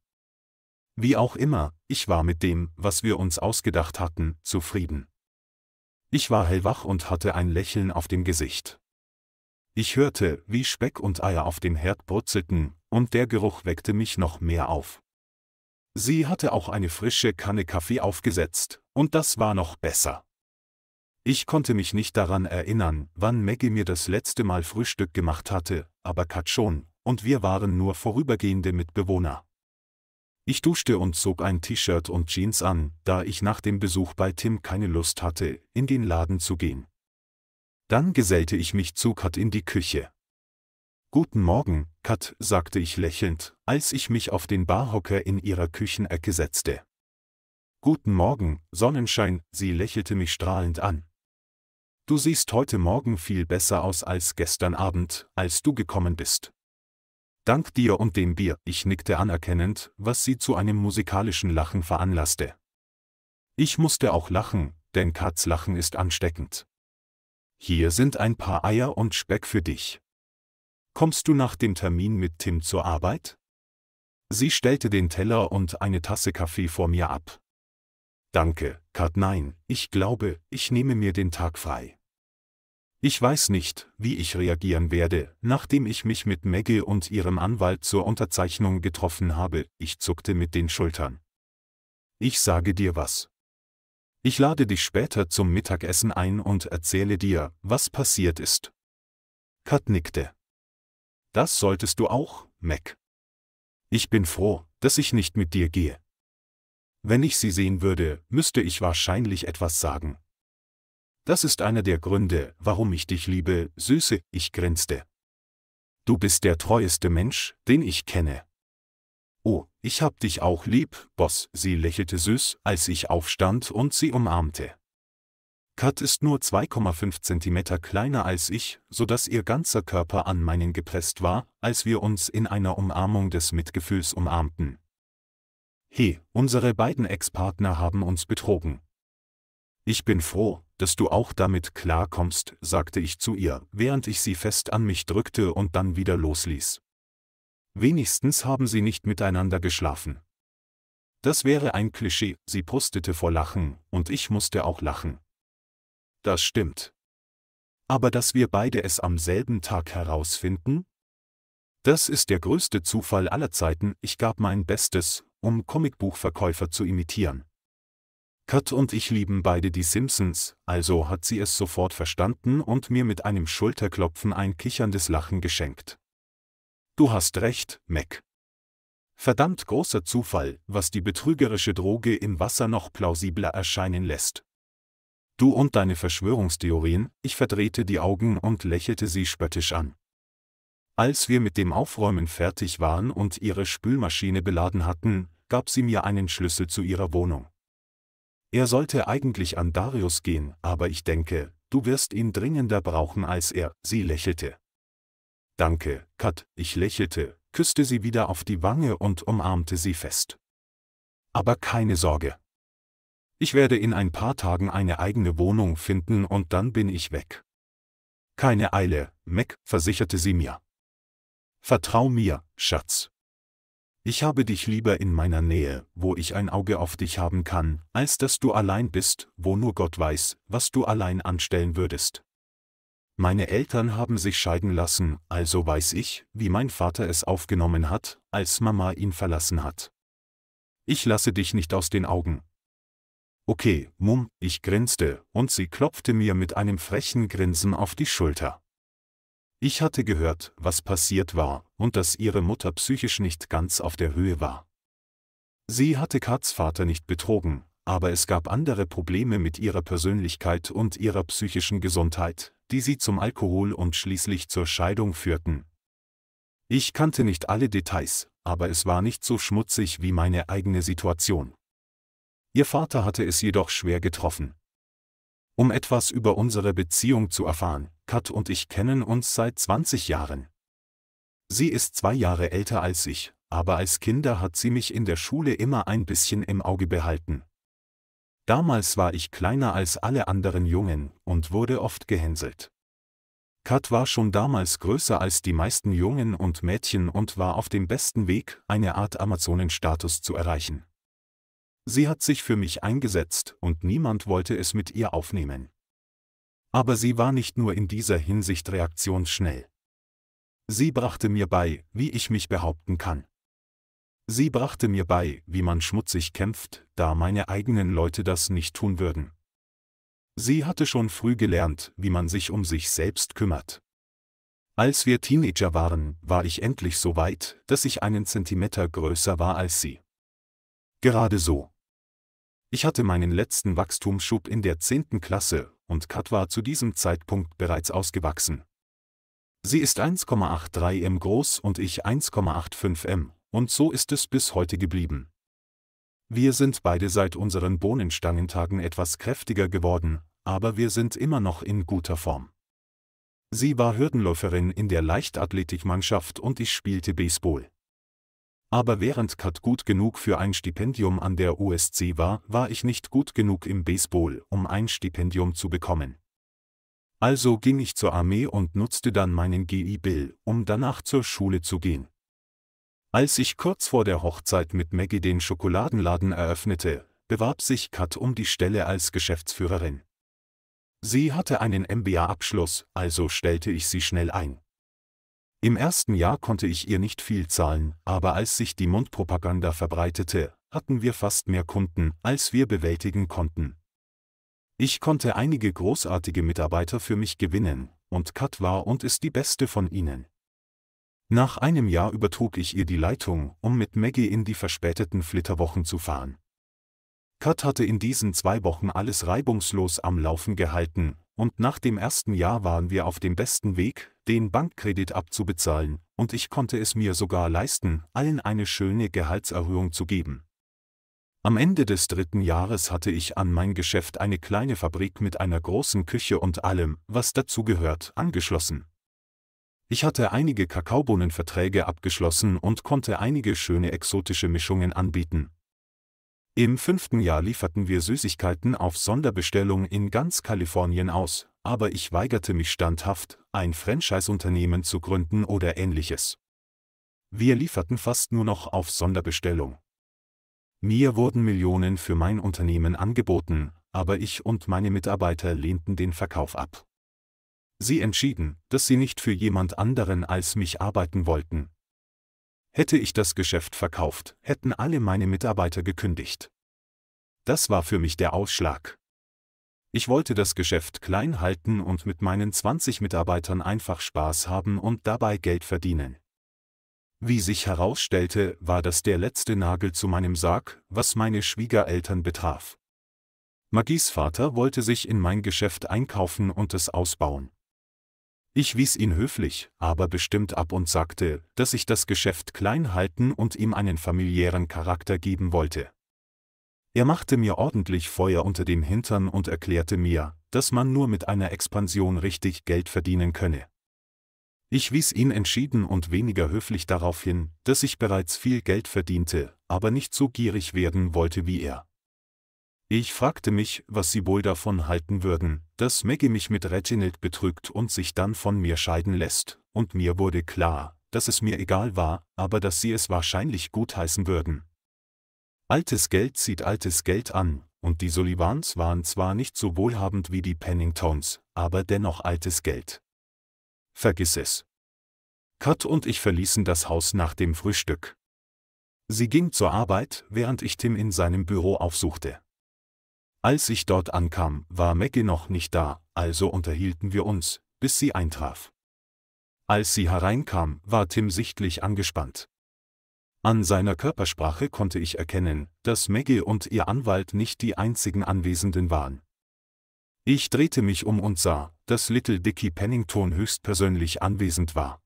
Wie auch immer, ich war mit dem, was wir uns ausgedacht hatten, zufrieden. Ich war hellwach und hatte ein Lächeln auf dem Gesicht. Ich hörte, wie Speck und Eier auf dem Herd brutzelten, und der Geruch weckte mich noch mehr auf. Sie hatte auch eine frische Kanne Kaffee aufgesetzt, und das war noch besser. Ich konnte mich nicht daran erinnern, wann Maggie mir das letzte Mal Frühstück gemacht hatte, aber Kat schon, und wir waren nur vorübergehende Mitbewohner. Ich duschte und zog ein T-Shirt und Jeans an, da ich nach dem Besuch bei Tim keine Lust hatte, in den Laden zu gehen. Dann gesellte ich mich zu Kat in die Küche. Guten Morgen, Kat, sagte ich lächelnd, als ich mich auf den Barhocker in ihrer Küchenecke setzte. Guten Morgen, Sonnenschein, sie lächelte mich strahlend an. Du siehst heute Morgen viel besser aus als gestern Abend, als du gekommen bist. Dank dir und dem Bier, ich nickte anerkennend, was sie zu einem musikalischen Lachen veranlasste. Ich musste auch lachen, denn Kats Lachen ist ansteckend. Hier sind ein paar Eier und Speck für dich. Kommst du nach dem Termin mit Tim zur Arbeit? Sie stellte den Teller und eine Tasse Kaffee vor mir ab. Danke, Kat, nein, ich glaube, ich nehme mir den Tag frei. Ich weiß nicht, wie ich reagieren werde, nachdem ich mich mit Maggie und ihrem Anwalt zur Unterzeichnung getroffen habe, ich zuckte mit den Schultern. Ich sage dir was, ich lade dich später zum Mittagessen ein und erzähle dir, was passiert ist. Kat nickte. Das solltest du auch, Mac. Ich bin froh, dass ich nicht mit dir gehe. Wenn ich sie sehen würde, müsste ich wahrscheinlich etwas sagen. Das ist einer der Gründe, warum ich dich liebe, Süße, ich grinste. Du bist der treueste Mensch, den ich kenne. Ich hab dich auch lieb, Boss, sie lächelte süß, als ich aufstand und sie umarmte. Kat ist nur 2,5 cm kleiner als ich, sodass ihr ganzer Körper an meinen gepresst war, als wir uns in einer Umarmung des Mitgefühls umarmten. He, unsere beiden Ex-Partner haben uns betrogen. Ich bin froh, dass du auch damit klarkommst, sagte ich zu ihr, während ich sie fest an mich drückte und dann wieder losließ. Wenigstens haben sie nicht miteinander geschlafen. Das wäre ein Klischee, sie pustete vor Lachen, und ich musste auch lachen. Das stimmt. Aber dass wir beide es am selben Tag herausfinden? Das ist der größte Zufall aller Zeiten, ich gab mein Bestes, um Comicbuchverkäufer zu imitieren. Kat und ich lieben beide die Simpsons, also hat sie es sofort verstanden und mir mit einem Schulterklopfen ein kicherndes Lachen geschenkt. Du hast recht, Mac. Verdammt großer Zufall, was die betrügerische Droge im Wasser noch plausibler erscheinen lässt. Du und deine Verschwörungstheorien, ich verdrehte die Augen und lächelte sie spöttisch an. Als wir mit dem Aufräumen fertig waren und ihre Spülmaschine beladen hatten, gab sie mir einen Schlüssel zu ihrer Wohnung. Er sollte eigentlich an Darius gehen, aber ich denke, du wirst ihn dringender brauchen als er, sie lächelte. Danke, Kat, ich lächelte, küsste sie wieder auf die Wange und umarmte sie fest. Aber keine Sorge. Ich werde in ein paar Tagen eine eigene Wohnung finden und dann bin ich weg. Keine Eile, Mac, versicherte sie mir. Vertrau mir, Schatz. Ich habe dich lieber in meiner Nähe, wo ich ein Auge auf dich haben kann, als dass du allein bist, wo nur Gott weiß, was du allein anstellen würdest. Meine Eltern haben sich scheiden lassen, also weiß ich, wie mein Vater es aufgenommen hat, als Mama ihn verlassen hat. Ich lasse dich nicht aus den Augen. Okay, Mum, ich grinste, und sie klopfte mir mit einem frechen Grinsen auf die Schulter. Ich hatte gehört, was passiert war, und dass ihre Mutter psychisch nicht ganz auf der Höhe war. Sie hatte Kats Vater nicht betrogen, aber es gab andere Probleme mit ihrer Persönlichkeit und ihrer psychischen Gesundheit, die sie zum Alkohol und schließlich zur Scheidung führten. Ich kannte nicht alle Details, aber es war nicht so schmutzig wie meine eigene Situation. Ihr Vater hatte es jedoch schwer getroffen. Um etwas über unsere Beziehung zu erfahren, Kat und ich kennen uns seit 20 Jahren. Sie ist zwei Jahre älter als ich, aber als Kinder hat sie mich in der Schule immer ein bisschen im Auge behalten. Damals war ich kleiner als alle anderen Jungen und wurde oft gehänselt. Kat war schon damals größer als die meisten Jungen und Mädchen und war auf dem besten Weg, eine Art Amazonenstatus zu erreichen. Sie hat sich für mich eingesetzt und niemand wollte es mit ihr aufnehmen. Aber sie war nicht nur in dieser Hinsicht reaktionsschnell. Sie brachte mir bei, wie ich mich behaupten kann. Sie brachte mir bei, wie man schmutzig kämpft, da meine eigenen Leute das nicht tun würden. Sie hatte schon früh gelernt, wie man sich um sich selbst kümmert. Als wir Teenager waren, war ich endlich so weit, dass ich einen Zentimeter größer war als sie. Gerade so. Ich hatte meinen letzten Wachstumsschub in der 10. Klasse und Kat war zu diesem Zeitpunkt bereits ausgewachsen. Sie ist 1,83 m groß und ich 1,85 m und so ist es bis heute geblieben. Wir sind beide seit unseren Bohnenstangentagen etwas kräftiger geworden, aber wir sind immer noch in guter Form. Sie war Hürdenläuferin in der Leichtathletikmannschaft und ich spielte Baseball. Aber während Kat gut genug für ein Stipendium an der USC war, war ich nicht gut genug im Baseball, um ein Stipendium zu bekommen. Also ging ich zur Armee und nutzte dann meinen GI Bill, um danach zur Schule zu gehen. Als ich kurz vor der Hochzeit mit Maggie den Schokoladenladen eröffnete, bewarb sich Kat um die Stelle als Geschäftsführerin. Sie hatte einen MBA-Abschluss, also stellte ich sie schnell ein. Im ersten Jahr konnte ich ihr nicht viel zahlen, aber als sich die Mundpropaganda verbreitete, hatten wir fast mehr Kunden, als wir bewältigen konnten. Ich konnte einige großartige Mitarbeiter für mich gewinnen, und Kat war und ist die beste von ihnen. Nach einem Jahr übertrug ich ihr die Leitung, um mit Maggie in die verspäteten Flitterwochen zu fahren. Kat hatte in diesen zwei Wochen alles reibungslos am Laufen gehalten, und nach dem ersten Jahr waren wir auf dem besten Weg, den Bankkredit abzubezahlen, und ich konnte es mir sogar leisten, allen eine schöne Gehaltserhöhung zu geben. Am Ende des dritten Jahres hatte ich an mein Geschäft eine kleine Fabrik mit einer großen Küche und allem, was dazugehört, angeschlossen. Ich hatte einige Kakaobohnenverträge abgeschlossen und konnte einige schöne exotische Mischungen anbieten. Im fünften Jahr lieferten wir Süßigkeiten auf Sonderbestellung in ganz Kalifornien aus, aber ich weigerte mich standhaft, ein Franchise-Unternehmen zu gründen oder ähnliches. Wir lieferten fast nur noch auf Sonderbestellung. Mir wurden Millionen für mein Unternehmen angeboten, aber ich und meine Mitarbeiter lehnten den Verkauf ab. Sie entschieden, dass sie nicht für jemand anderen als mich arbeiten wollten. Hätte ich das Geschäft verkauft, hätten alle meine Mitarbeiter gekündigt. Das war für mich der Ausschlag. Ich wollte das Geschäft klein halten und mit meinen 20 Mitarbeitern einfach Spaß haben und dabei Geld verdienen. Wie sich herausstellte, war das der letzte Nagel zu meinem Sarg, was meine Schwiegereltern betraf. Magis Vater wollte sich in mein Geschäft einkaufen und es ausbauen. Ich wies ihn höflich, aber bestimmt ab und sagte, dass ich das Geschäft klein halten und ihm einen familiären Charakter geben wollte. Er machte mir ordentlich Feuer unter dem Hintern und erklärte mir, dass man nur mit einer Expansion richtig Geld verdienen könne. Ich wies ihn entschieden und weniger höflich darauf hin, dass ich bereits viel Geld verdiente, aber nicht so gierig werden wollte wie er. Ich fragte mich, was sie wohl davon halten würden, dass Maggie mich mit Reginald betrügt und sich dann von mir scheiden lässt, und mir wurde klar, dass es mir egal war, aber dass sie es wahrscheinlich gutheißen würden. Altes Geld zieht altes Geld an, und die Sullivans waren zwar nicht so wohlhabend wie die Penningtons, aber dennoch altes Geld. Vergiss es. Kat und ich verließen das Haus nach dem Frühstück. Sie ging zur Arbeit, während ich Tim in seinem Büro aufsuchte. Als ich dort ankam, war Maggie noch nicht da, also unterhielten wir uns, bis sie eintraf. Als sie hereinkam, war Tim sichtlich angespannt. An seiner Körpersprache konnte ich erkennen, dass Maggie und ihr Anwalt nicht die einzigen Anwesenden waren. Ich drehte mich um und sah, dass Little Dickie Pennington höchstpersönlich anwesend war.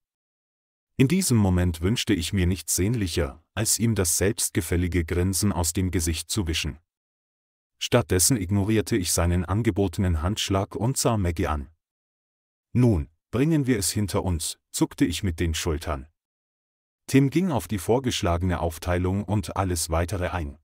In diesem Moment wünschte ich mir nichts sehnlicher, als ihm das selbstgefällige Grinsen aus dem Gesicht zu wischen. Stattdessen ignorierte ich seinen angebotenen Handschlag und sah Maggie an. Nun, bringen wir es hinter uns, zuckte ich mit den Schultern. Tim ging auf die vorgeschlagene Aufteilung und alles weitere ein.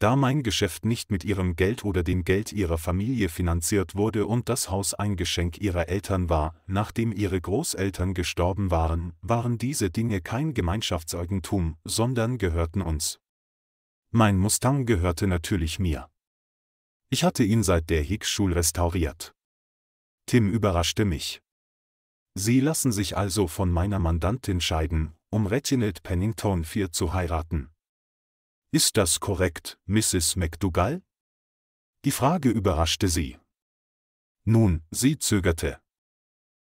Da mein Geschäft nicht mit ihrem Geld oder dem Geld ihrer Familie finanziert wurde und das Haus ein Geschenk ihrer Eltern war, nachdem ihre Großeltern gestorben waren, waren diese Dinge kein Gemeinschaftseigentum, sondern gehörten uns. Mein Mustang gehörte natürlich mir. Ich hatte ihn seit der Hicks-Schule restauriert. Tim überraschte mich. Sie lassen sich also von meiner Mandantin scheiden, um Reginald Pennington IV zu heiraten. Ist das korrekt, Mrs. McDougall? Die Frage überraschte sie. Nun, sie zögerte.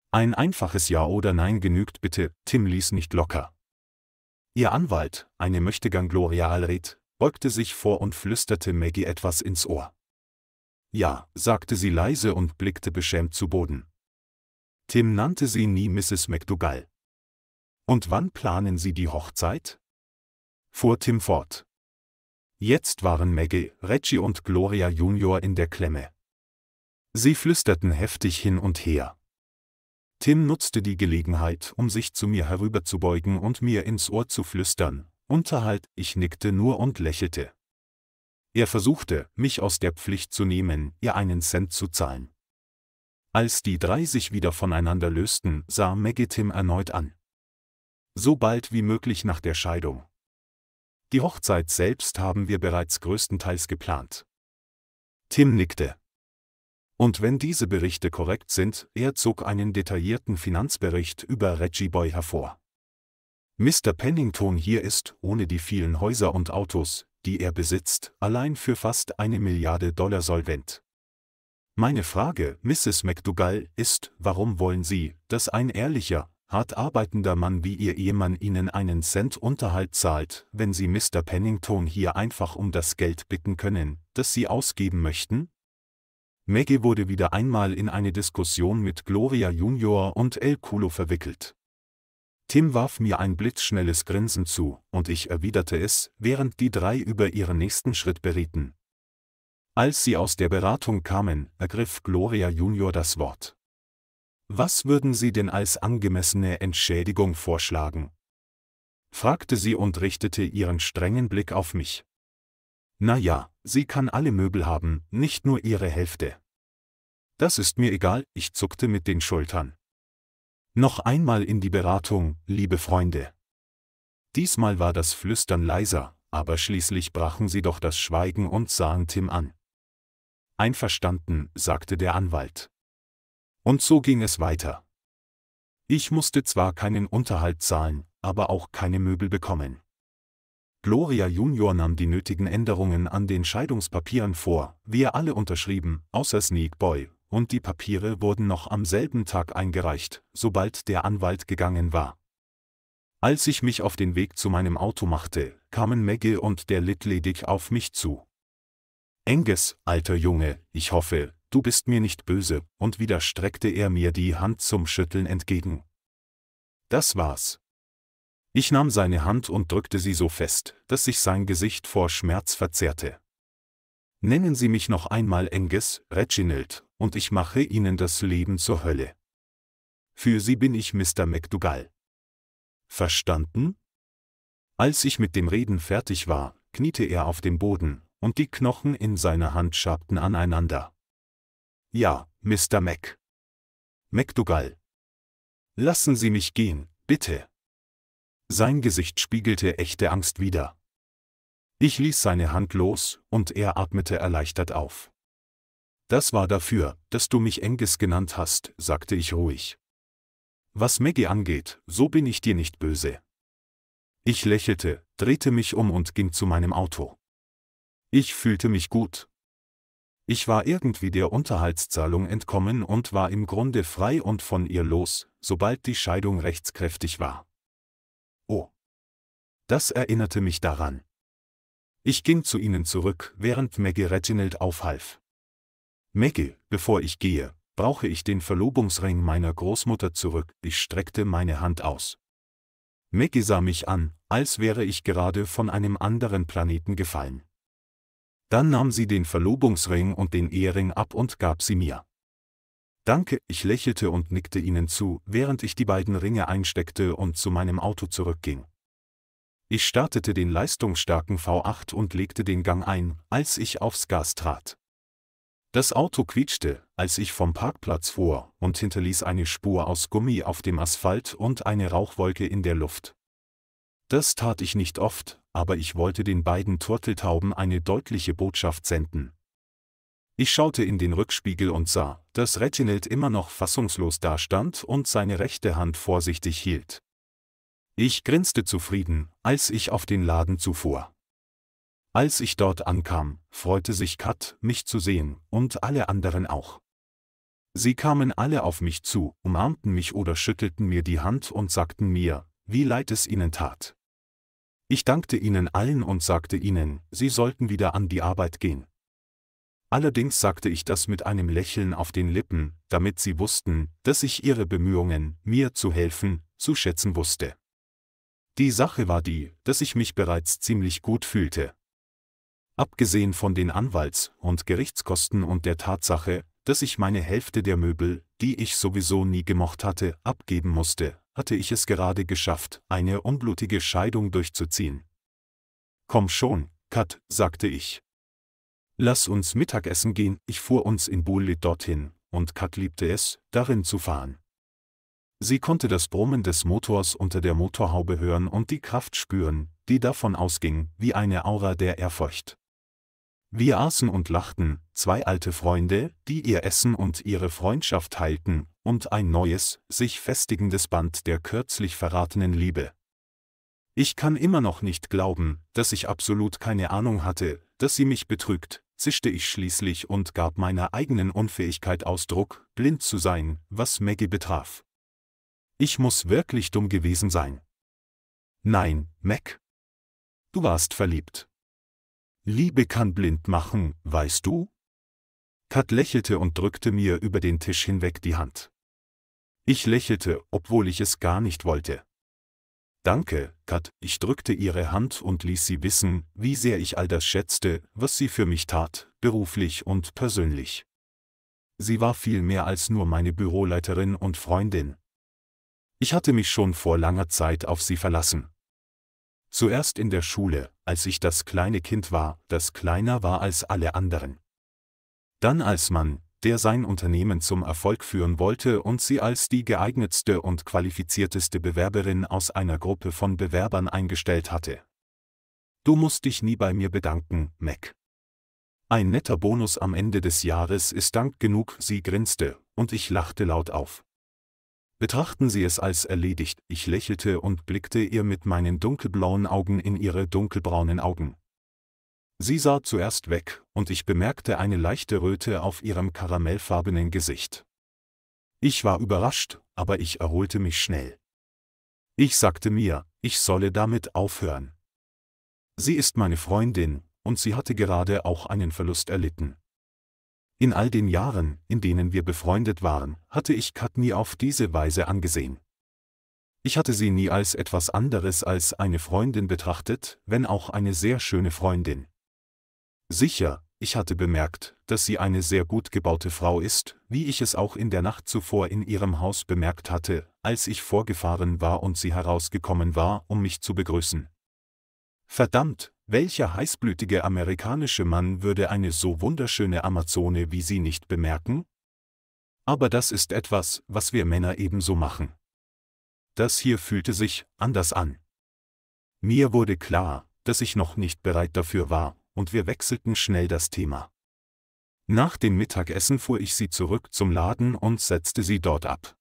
Ein einfaches Ja oder Nein genügt bitte, Tim ließ nicht locker. Ihr Anwalt, eine Möchtegang Gloria Alred, beugte sich vor und flüsterte Maggie etwas ins Ohr. Ja, sagte sie leise und blickte beschämt zu Boden. Tim nannte sie nie Mrs. McDougall. Und wann planen Sie die Hochzeit? fuhr Tim fort. Jetzt waren Maggie, Reggie und Gloria Junior in der Klemme. Sie flüsterten heftig hin und her. Tim nutzte die Gelegenheit, um sich zu mir herüberzubeugen und mir ins Ohr zu flüstern, Unterhalt, ich nickte nur und lächelte. Er versuchte, mich aus der Pflicht zu nehmen, ihr einen Cent zu zahlen. Als die drei sich wieder voneinander lösten, sah Maggie Tim erneut an. So bald wie möglich nach der Scheidung. Die Hochzeit selbst haben wir bereits größtenteils geplant. Tim nickte. Und wenn diese Berichte korrekt sind, er zog einen detaillierten Finanzbericht über Reggie Boy hervor. Mr. Pennington hier ist, ohne die vielen Häuser und Autos, die er besitzt, allein für fast eine Milliarde Dollar solvent. Meine Frage, Mrs. McDougall, ist, warum wollen Sie, dass ein ehrlicher, hart arbeitender Mann wie Ihr Ehemann Ihnen einen Cent Unterhalt zahlt, wenn Sie Mr. Pennington hier einfach um das Geld bitten können, das Sie ausgeben möchten? Maggie wurde wieder einmal in eine Diskussion mit Gloria Junior und El Culo verwickelt. Tim warf mir ein blitzschnelles Grinsen zu, und ich erwiderte es, während die drei über ihren nächsten Schritt berieten. Als sie aus der Beratung kamen, ergriff Gloria Junior das Wort. Was würden Sie denn als angemessene Entschädigung vorschlagen? fragte sie und richtete ihren strengen Blick auf mich. Na ja, sie kann alle Möbel haben, nicht nur ihre Hälfte. Das ist mir egal, ich zuckte mit den Schultern. Noch einmal in die Beratung, liebe Freunde. Diesmal war das Flüstern leiser, aber schließlich brachen sie doch das Schweigen und sahen Tim an. Einverstanden, sagte der Anwalt. Und so ging es weiter. Ich musste zwar keinen Unterhalt zahlen, aber auch keine Möbel bekommen. Gloria Junior nahm die nötigen Änderungen an den Scheidungspapieren vor, wir alle unterschrieben, außer Sneak Boy, und die Papiere wurden noch am selben Tag eingereicht, sobald der Anwalt gegangen war. Als ich mich auf den Weg zu meinem Auto machte, kamen Maggie und der Littledig auf mich zu. Enges, alter Junge, ich hoffe, du bist mir nicht böse, und wieder streckte er mir die Hand zum Schütteln entgegen. Das war's. Ich nahm seine Hand und drückte sie so fest, dass sich sein Gesicht vor Schmerz verzerrte. Nennen Sie mich noch einmal Enges, Reginald, und ich mache Ihnen das Leben zur Hölle. Für Sie bin ich Mr. McDougall. Verstanden? Als ich mit dem Reden fertig war, kniete er auf dem Boden, und die Knochen in seiner Hand schabten aneinander. Ja, Mr. Mac. McDougall. Lassen Sie mich gehen, bitte. Sein Gesicht spiegelte echte Angst wider. Ich ließ seine Hand los, und er atmete erleichtert auf. Das war dafür, dass du mich Engis genannt hast, sagte ich ruhig. Was Maggie angeht, so bin ich dir nicht böse. Ich lächelte, drehte mich um und ging zu meinem Auto. Ich fühlte mich gut. Ich war irgendwie der Unterhaltszahlung entkommen und war im Grunde frei und von ihr los, sobald die Scheidung rechtskräftig war. Oh. Das erinnerte mich daran. Ich ging zu ihnen zurück, während Maggie Reginald aufhalf. Maggie, bevor ich gehe, brauche ich den Verlobungsring meiner Großmutter zurück, ich streckte meine Hand aus. Maggie sah mich an, als wäre ich gerade von einem anderen Planeten gefallen. Dann nahm sie den Verlobungsring und den Ehering ab und gab sie mir. Danke, ich lächelte und nickte ihnen zu, während ich die beiden Ringe einsteckte und zu meinem Auto zurückging. Ich startete den leistungsstarken V8 und legte den Gang ein, als ich aufs Gas trat. Das Auto quietschte, als ich vom Parkplatz fuhr, und hinterließ eine Spur aus Gummi auf dem Asphalt und eine Rauchwolke in der Luft. Das tat ich nicht oft, aber ich wollte den beiden Turteltauben eine deutliche Botschaft senden. Ich schaute in den Rückspiegel und sah, dass Reginald immer noch fassungslos dastand und seine rechte Hand vorsichtig hielt. Ich grinste zufrieden, als ich auf den Laden zufuhr. Als ich dort ankam, freute sich Kat, mich zu sehen, und alle anderen auch. Sie kamen alle auf mich zu, umarmten mich oder schüttelten mir die Hand und sagten mir, wie leid es ihnen tat. Ich dankte ihnen allen und sagte ihnen, sie sollten wieder an die Arbeit gehen. Allerdings sagte ich das mit einem Lächeln auf den Lippen, damit sie wussten, dass ich ihre Bemühungen, mir zu helfen, zu schätzen wusste. Die Sache war die, dass ich mich bereits ziemlich gut fühlte. Abgesehen von den Anwalts- und Gerichtskosten und der Tatsache, dass ich meine Hälfte der Möbel, die ich sowieso nie gemocht hatte, abgeben musste, hatte ich es gerade geschafft, eine unblutige Scheidung durchzuziehen. Komm schon, Kat, sagte ich. Lass uns Mittagessen gehen, ich fuhr uns in Bullet dorthin, und Kat liebte es, darin zu fahren. Sie konnte das Brummen des Motors unter der Motorhaube hören und die Kraft spüren, die davon ausging, wie eine Aura der Ehrfurcht. Wir aßen und lachten, zwei alte Freunde, die ihr Essen und ihre Freundschaft teilten, und ein neues, sich festigendes Band der kürzlich verratenen Liebe. Ich kann immer noch nicht glauben, dass ich absolut keine Ahnung hatte, dass sie mich betrügt, zischte ich schließlich und gab meiner eigenen Unfähigkeit Ausdruck, blind zu sein, was Maggie betraf. Ich muss wirklich dumm gewesen sein. Nein, Mac. Du warst verliebt. Liebe kann blind machen, weißt du? Kat lächelte und drückte mir über den Tisch hinweg die Hand. Ich lächelte, obwohl ich es gar nicht wollte. Danke, Kat, ich drückte ihre Hand und ließ sie wissen, wie sehr ich all das schätzte, was sie für mich tat, beruflich und persönlich. Sie war viel mehr als nur meine Büroleiterin und Freundin. Ich hatte mich schon vor langer Zeit auf sie verlassen. Zuerst in der Schule, als ich das kleine Kind war, das kleiner war als alle anderen. Dann als Mann, der sein Unternehmen zum Erfolg führen wollte und sie als die geeignetste und qualifizierteste Bewerberin aus einer Gruppe von Bewerbern eingestellt hatte. Du musst dich nie bei mir bedanken, Mac. Ein netter Bonus am Ende des Jahres ist Dank genug, sie grinste, und ich lachte laut auf. Betrachten Sie es als erledigt, ich lächelte und blickte ihr mit meinen dunkelblauen Augen in ihre dunkelbraunen Augen. Sie sah zuerst weg, und ich bemerkte eine leichte Röte auf ihrem karamellfarbenen Gesicht. Ich war überrascht, aber ich erholte mich schnell. Ich sagte mir, ich solle damit aufhören. Sie ist meine Freundin, und sie hatte gerade auch einen Verlust erlitten. In all den Jahren, in denen wir befreundet waren, hatte ich Kat nie auf diese Weise angesehen. Ich hatte sie nie als etwas anderes als eine Freundin betrachtet, wenn auch eine sehr schöne Freundin. Sicher, ich hatte bemerkt, dass sie eine sehr gut gebaute Frau ist, wie ich es auch in der Nacht zuvor in ihrem Haus bemerkt hatte, als ich vorgefahren war und sie herausgekommen war, um mich zu begrüßen. Verdammt, welcher heißblütige amerikanische Mann würde eine so wunderschöne Amazone wie sie nicht bemerken? Aber das ist etwas, was wir Männer ebenso machen. Das hier fühlte sich anders an. Mir wurde klar, dass ich noch nicht bereit dafür war, und wir wechselten schnell das Thema. Nach dem Mittagessen fuhr ich sie zurück zum Laden und setzte sie dort ab.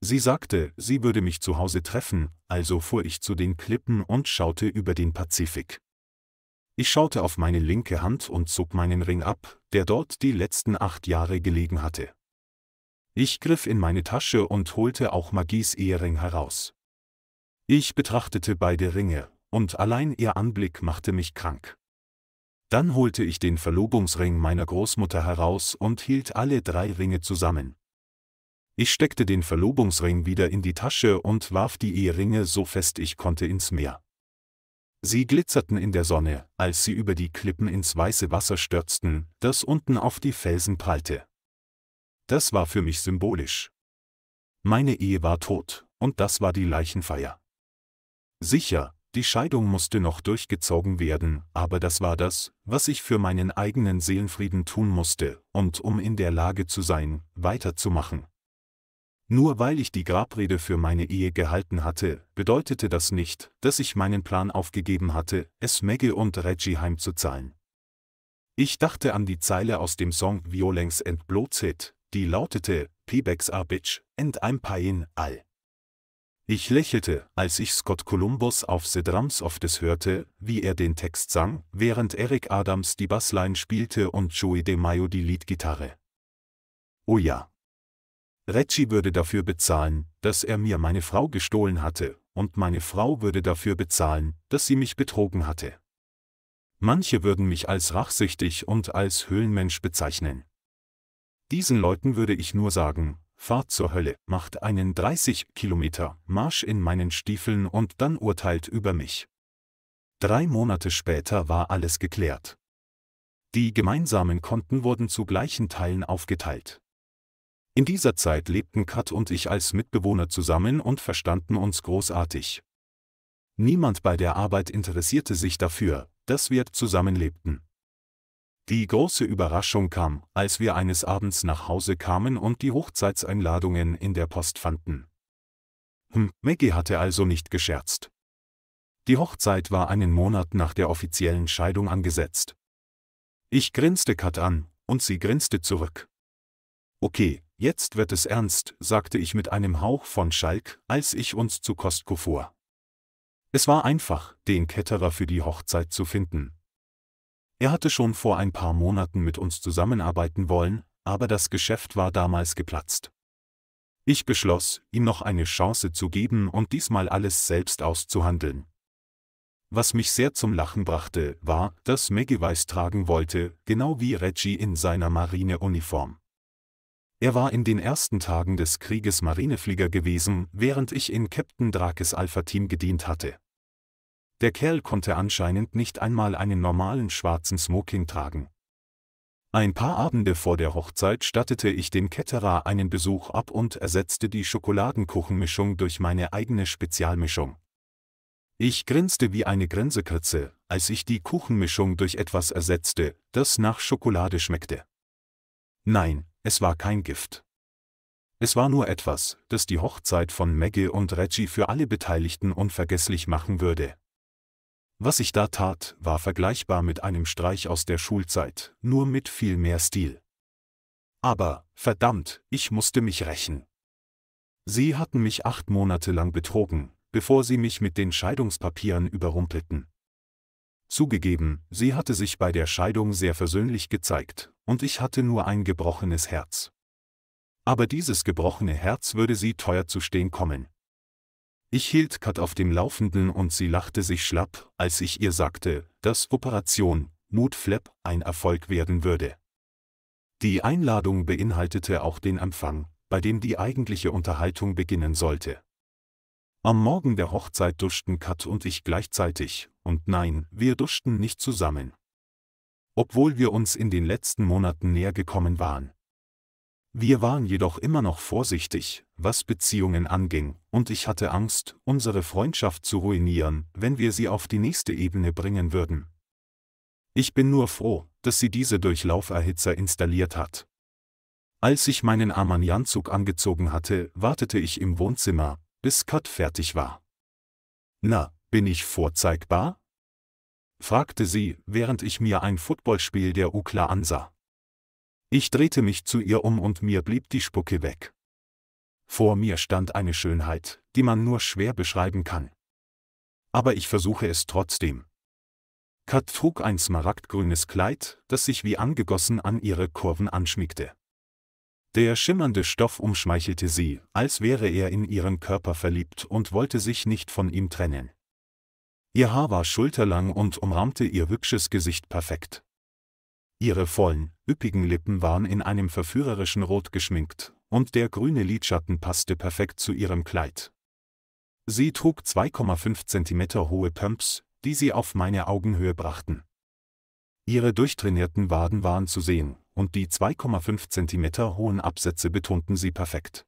Sie sagte, sie würde mich zu Hause treffen, also fuhr ich zu den Klippen und schaute über den Pazifik. Ich schaute auf meine linke Hand und zog meinen Ring ab, der dort die letzten acht Jahre gelegen hatte. Ich griff in meine Tasche und holte auch Magies Ehering heraus. Ich betrachtete beide Ringe, und allein ihr Anblick machte mich krank. Dann holte ich den Verlobungsring meiner Großmutter heraus und hielt alle drei Ringe zusammen. Ich steckte den Verlobungsring wieder in die Tasche und warf die Eheringe so fest ich konnte ins Meer. Sie glitzerten in der Sonne, als sie über die Klippen ins weiße Wasser stürzten, das unten auf die Felsen prallte. Das war für mich symbolisch. Meine Ehe war tot, und das war die Leichenfeier. Sicher, die Scheidung musste noch durchgezogen werden, aber das war das, was ich für meinen eigenen Seelenfrieden tun musste, und um in der Lage zu sein, weiterzumachen. Nur weil ich die Grabrede für meine Ehe gehalten hatte, bedeutete das nicht, dass ich meinen Plan aufgegeben hatte, es Maggie und Reggie heimzuzahlen. Ich dachte an die Zeile aus dem Song Violence and Bloodshed, die lautete, Peebacks are bitch, and I'm pain all. Ich lächelte, als ich Scott Columbus auf The Drums of This hörte, wie er den Text sang, während Eric Adams die Bassline spielte und Joey DeMaio die Leadgitarre. Oh ja, Reggie würde dafür bezahlen, dass er mir meine Frau gestohlen hatte, und meine Frau würde dafür bezahlen, dass sie mich betrogen hatte. Manche würden mich als rachsüchtig und als Höhlenmensch bezeichnen. Diesen Leuten würde ich nur sagen, fahrt zur Hölle, macht einen 30 Kilometer Marsch in meinen Stiefeln und dann urteilt über mich. Drei Monate später war alles geklärt. Die gemeinsamen Konten wurden zu gleichen Teilen aufgeteilt. In dieser Zeit lebten Kat und ich als Mitbewohner zusammen und verstanden uns großartig. Niemand bei der Arbeit interessierte sich dafür, dass wir zusammenlebten. Die große Überraschung kam, als wir eines Abends nach Hause kamen und die Hochzeitseinladungen in der Post fanden. Hm, Maggie hatte also nicht gescherzt. Die Hochzeit war einen Monat nach der offiziellen Scheidung angesetzt. Ich grinste Kat an, und sie grinste zurück. Okay, Jetzt wird es ernst, sagte ich mit einem Hauch von Schalk, als ich uns zu Costco fuhr. Es war einfach, den Ketterer für die Hochzeit zu finden. Er hatte schon vor ein paar Monaten mit uns zusammenarbeiten wollen, aber das Geschäft war damals geplatzt. Ich beschloss, ihm noch eine Chance zu geben und diesmal alles selbst auszuhandeln. Was mich sehr zum Lachen brachte, war, dass Maggie weiß tragen wollte, genau wie Reggie in seiner Marineuniform. Er war in den ersten Tagen des Krieges Marineflieger gewesen, während ich in Captain Drakes Alpha-Team gedient hatte. Der Kerl konnte anscheinend nicht einmal einen normalen schwarzen Smoking tragen. Ein paar Abende vor der Hochzeit stattete ich dem Ketterer einen Besuch ab und ersetzte die Schokoladenkuchenmischung durch meine eigene Spezialmischung. Ich grinste wie eine Grensekürze, als ich die Kuchenmischung durch etwas ersetzte, das nach Schokolade schmeckte. Nein, es war kein Gift. Es war nur etwas, das die Hochzeit von Maggie und Reggie für alle Beteiligten unvergesslich machen würde. Was ich da tat, war vergleichbar mit einem Streich aus der Schulzeit, nur mit viel mehr Stil. Aber, verdammt, ich musste mich rächen. Sie hatten mich acht Monate lang betrogen, bevor sie mich mit den Scheidungspapieren überrumpelten. Zugegeben, sie hatte sich bei der Scheidung sehr versöhnlich gezeigt, und ich hatte nur ein gebrochenes Herz. Aber dieses gebrochene Herz würde sie teuer zu stehen kommen. Ich hielt Kat auf dem Laufenden und sie lachte sich schlapp, als ich ihr sagte, dass Operation Mutflap ein Erfolg werden würde. Die Einladung beinhaltete auch den Empfang, bei dem die eigentliche Unterhaltung beginnen sollte. Am Morgen der Hochzeit duschten Kat und ich gleichzeitig, und nein, wir duschten nicht zusammen. Obwohl wir uns in den letzten Monaten näher gekommen waren. Wir waren jedoch immer noch vorsichtig, was Beziehungen anging, und ich hatte Angst, unsere Freundschaft zu ruinieren, wenn wir sie auf die nächste Ebene bringen würden. Ich bin nur froh, dass sie diese Durchlauferhitzer installiert hat. Als ich meinen Armanianzug angezogen hatte, wartete ich im Wohnzimmer, bis Kat fertig war. Na, bin ich vorzeigbar? fragte sie, während ich mir ein Footballspiel der Ukla ansah. Ich drehte mich zu ihr um und mir blieb die Spucke weg. Vor mir stand eine Schönheit, die man nur schwer beschreiben kann. Aber ich versuche es trotzdem. Kat trug ein smaragdgrünes Kleid, das sich wie angegossen an ihre Kurven anschmiegte. Der schimmernde Stoff umschmeichelte sie, als wäre er in ihren Körper verliebt und wollte sich nicht von ihm trennen. Ihr Haar war schulterlang und umrahmte ihr hübsches Gesicht perfekt. Ihre vollen, üppigen Lippen waren in einem verführerischen Rot geschminkt, und der grüne Lidschatten passte perfekt zu ihrem Kleid. Sie trug 2,5 cm hohe Pumps, die sie auf meine Augenhöhe brachten. Ihre durchtrainierten Waden waren zu sehen, und die 2,5 cm hohen Absätze betonten sie perfekt.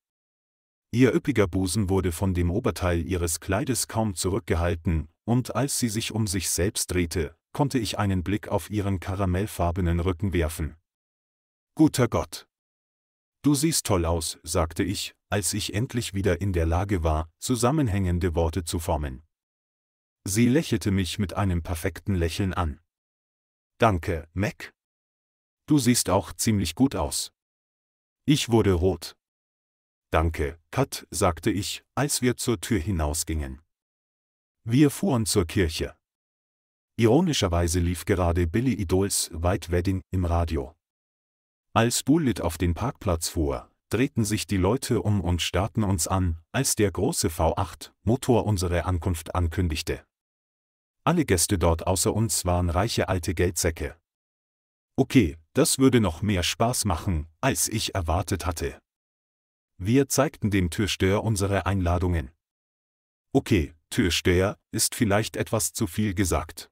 Ihr üppiger Busen wurde von dem Oberteil ihres Kleides kaum zurückgehalten, und als sie sich um sich selbst drehte, konnte ich einen Blick auf ihren karamellfarbenen Rücken werfen. Guter Gott! Du siehst toll aus, sagte ich, als ich endlich wieder in der Lage war, zusammenhängende Worte zu formen. Sie lächelte mich mit einem perfekten Lächeln an. Danke, Mac. Du siehst auch ziemlich gut aus. Ich wurde rot. Danke, Kat, sagte ich, als wir zur Tür hinausgingen. Wir fuhren zur Kirche. Ironischerweise lief gerade Billy Idols White Wedding im Radio. Als Bullitt auf den Parkplatz fuhr, drehten sich die Leute um und starrten uns an, als der große V8-Motor unsere Ankunft ankündigte. Alle Gäste dort außer uns waren reiche alte Geldsäcke. Okay, das würde noch mehr Spaß machen, als ich erwartet hatte. Wir zeigten dem Türsteher unsere Einladungen. Okay, Türsteher, ist vielleicht etwas zu viel gesagt.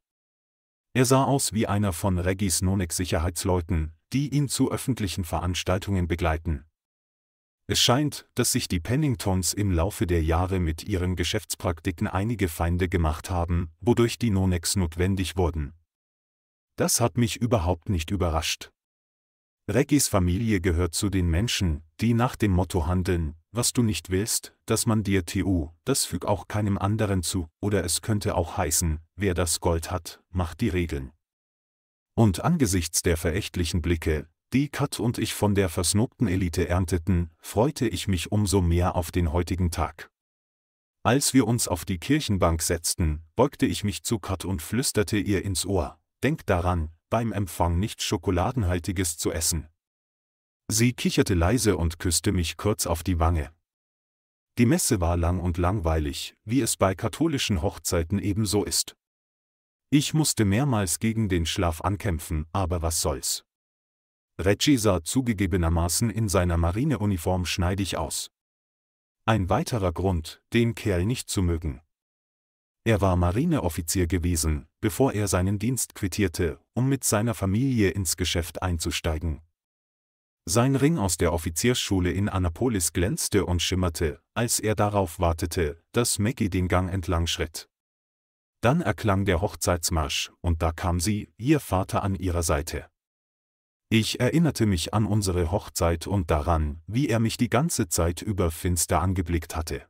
Er sah aus wie einer von Regis nonex Sicherheitsleuten, die ihn zu öffentlichen Veranstaltungen begleiten. Es scheint, dass sich die Penningtons im Laufe der Jahre mit ihren Geschäftspraktiken einige Feinde gemacht haben, wodurch die Nonex notwendig wurden. Das hat mich überhaupt nicht überrascht. Reggis Familie gehört zu den Menschen, die nach dem Motto handeln, was du nicht willst, dass man dir tu, das füg auch keinem anderen zu, oder es könnte auch heißen, wer das Gold hat, macht die Regeln. Und angesichts der verächtlichen Blicke, die Kat und ich von der versnobten Elite ernteten, freute ich mich umso mehr auf den heutigen Tag. Als wir uns auf die Kirchenbank setzten, beugte ich mich zu Kat und flüsterte ihr ins Ohr, denk daran, beim Empfang nichts Schokoladenhaltiges zu essen. Sie kicherte leise und küsste mich kurz auf die Wange. Die Messe war lang und langweilig, wie es bei katholischen Hochzeiten ebenso ist. Ich musste mehrmals gegen den Schlaf ankämpfen, aber was soll's. Reggie sah zugegebenermaßen in seiner Marineuniform schneidig aus. Ein weiterer Grund, den Kerl nicht zu mögen. Er war Marineoffizier gewesen, bevor er seinen Dienst quittierte, um mit seiner Familie ins Geschäft einzusteigen. Sein Ring aus der Offiziersschule in Annapolis glänzte und schimmerte, als er darauf wartete, dass Maggie den Gang entlang schritt. Dann erklang der Hochzeitsmarsch, und da kam sie, ihr Vater an ihrer Seite. Ich erinnerte mich an unsere Hochzeit und daran, wie er mich die ganze Zeit über finster angeblickt hatte.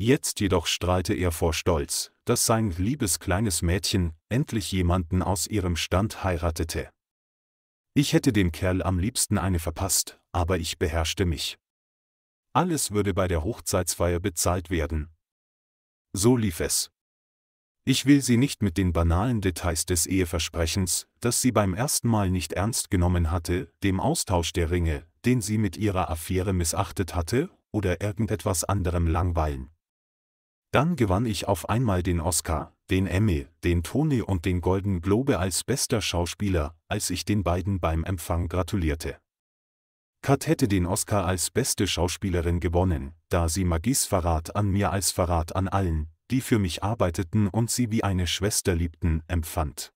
Jetzt jedoch strahlte er vor Stolz, dass sein liebes kleines Mädchen endlich jemanden aus ihrem Stand heiratete. Ich hätte dem Kerl am liebsten eine verpasst, aber ich beherrschte mich. Alles würde bei der Hochzeitsfeier bezahlt werden. So lief es. Ich will sie nicht mit den banalen Details des Eheversprechens, das sie beim ersten Mal nicht ernst genommen hatte, dem Austausch der Ringe, den sie mit ihrer Affäre missachtet hatte, oder irgendetwas anderem langweilen. Dann gewann ich auf einmal den Oscar, den Emmy, den Tony und den Golden Globe als bester Schauspieler, als ich den beiden beim Empfang gratulierte. Kat hätte den Oscar als beste Schauspielerin gewonnen, da sie Magis Verrat an mir als Verrat an allen, die für mich arbeiteten und sie wie eine Schwester liebten, empfand.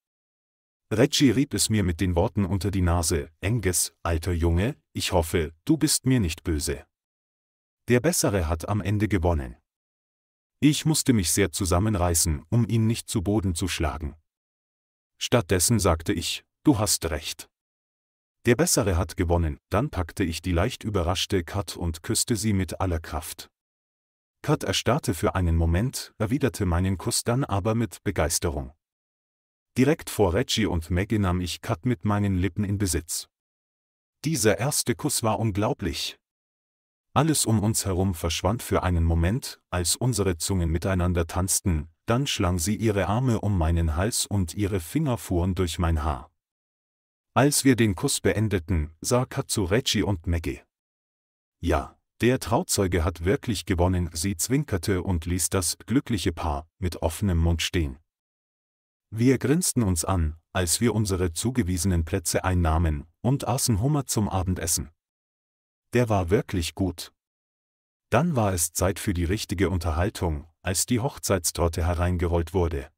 Reggie rieb es mir mit den Worten unter die Nase, Enges, alter Junge, ich hoffe, du bist mir nicht böse. Der Bessere hat am Ende gewonnen. Ich musste mich sehr zusammenreißen, um ihn nicht zu Boden zu schlagen. Stattdessen sagte ich, du hast recht. Der Bessere hat gewonnen, dann packte ich die leicht überraschte Kat und küsste sie mit aller Kraft. Kat erstarrte für einen Moment, erwiderte meinen Kuss dann aber mit Begeisterung. Direkt vor Reggie und Maggie nahm ich Kat mit meinen Lippen in Besitz. Dieser erste Kuss war unglaublich, alles um uns herum verschwand für einen Moment, als unsere Zungen miteinander tanzten, dann schlang sie ihre Arme um meinen Hals und ihre Finger fuhren durch mein Haar. Als wir den Kuss beendeten, sah Katsu Katsurechi und Maggie. Ja, der Trauzeuge hat wirklich gewonnen, sie zwinkerte und ließ das glückliche Paar mit offenem Mund stehen. Wir grinsten uns an, als wir unsere zugewiesenen Plätze einnahmen und aßen Hummer zum Abendessen der war wirklich gut. Dann war es Zeit für die richtige Unterhaltung, als die Hochzeitstorte hereingerollt wurde.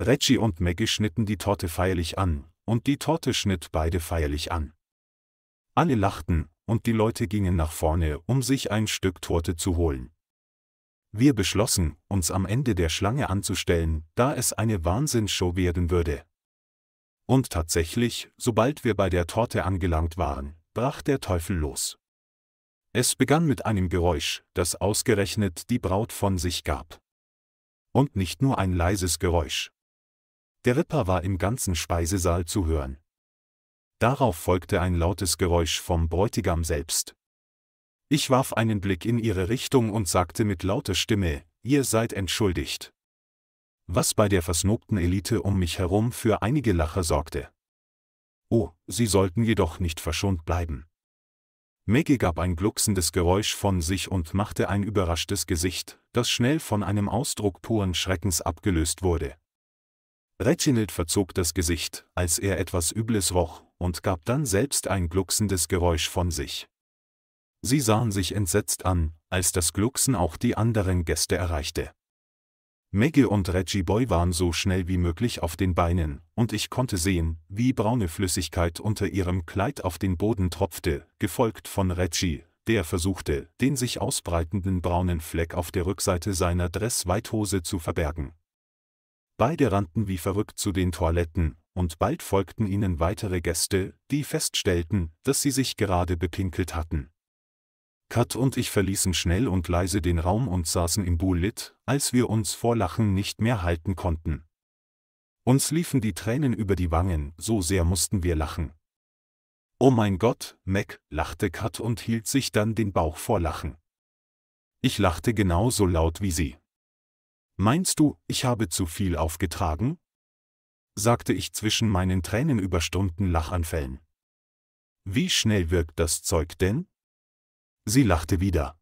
Reggie und Maggie schnitten die Torte feierlich an, und die Torte schnitt beide feierlich an. Alle lachten, und die Leute gingen nach vorne, um sich ein Stück Torte zu holen. Wir beschlossen, uns am Ende der Schlange anzustellen, da es eine Wahnsinnsshow werden würde. Und tatsächlich, sobald wir bei der Torte angelangt waren, brach der Teufel los. Es begann mit einem Geräusch, das ausgerechnet die Braut von sich gab. Und nicht nur ein leises Geräusch. Der Ripper war im ganzen Speisesaal zu hören. Darauf folgte ein lautes Geräusch vom Bräutigam selbst. Ich warf einen Blick in ihre Richtung und sagte mit lauter Stimme, ihr seid entschuldigt. Was bei der versnobten Elite um mich herum für einige Lacher sorgte. Oh, sie sollten jedoch nicht verschont bleiben. Maggie gab ein glucksendes Geräusch von sich und machte ein überraschtes Gesicht, das schnell von einem Ausdruck puren Schreckens abgelöst wurde. Reginald verzog das Gesicht, als er etwas Übles roch, und gab dann selbst ein glucksendes Geräusch von sich. Sie sahen sich entsetzt an, als das Glucksen auch die anderen Gäste erreichte. Megge und Reggie Boy waren so schnell wie möglich auf den Beinen, und ich konnte sehen, wie braune Flüssigkeit unter ihrem Kleid auf den Boden tropfte, gefolgt von Reggie, der versuchte, den sich ausbreitenden braunen Fleck auf der Rückseite seiner Dressweithose zu verbergen. Beide rannten wie verrückt zu den Toiletten, und bald folgten ihnen weitere Gäste, die feststellten, dass sie sich gerade bepinkelt hatten. Kat und ich verließen schnell und leise den Raum und saßen im Bullit, als wir uns vor Lachen nicht mehr halten konnten. Uns liefen die Tränen über die Wangen, so sehr mussten wir lachen. Oh mein Gott, Mac, lachte Kat und hielt sich dann den Bauch vor Lachen. Ich lachte genauso laut wie sie. Meinst du, ich habe zu viel aufgetragen? sagte ich zwischen meinen Tränen über Stunden Lachanfällen. Wie schnell wirkt das Zeug denn? Sie lachte wieder.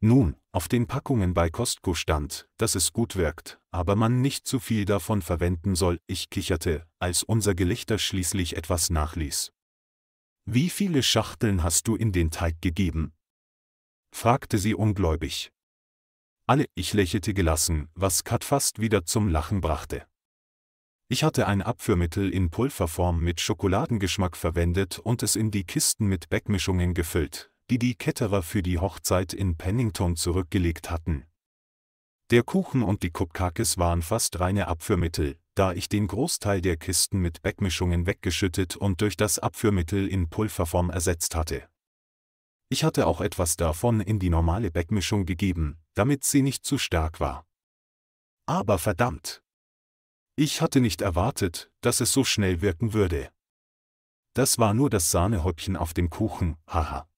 Nun, auf den Packungen bei Costco stand, dass es gut wirkt, aber man nicht zu viel davon verwenden soll, ich kicherte, als unser Gelächter schließlich etwas nachließ. Wie viele Schachteln hast du in den Teig gegeben? fragte sie ungläubig. Alle, ich lächelte gelassen, was Kat fast wieder zum Lachen brachte. Ich hatte ein Abführmittel in Pulverform mit Schokoladengeschmack verwendet und es in die Kisten mit Backmischungen gefüllt, die die Ketterer für die Hochzeit in Pennington zurückgelegt hatten. Der Kuchen und die Kupkakes waren fast reine Abführmittel, da ich den Großteil der Kisten mit Backmischungen weggeschüttet und durch das Abführmittel in Pulverform ersetzt hatte. Ich hatte auch etwas davon in die normale Backmischung gegeben, damit sie nicht zu stark war. Aber verdammt! Ich hatte nicht erwartet, dass es so schnell wirken würde. Das war nur das Sahnehäubchen auf dem Kuchen, haha.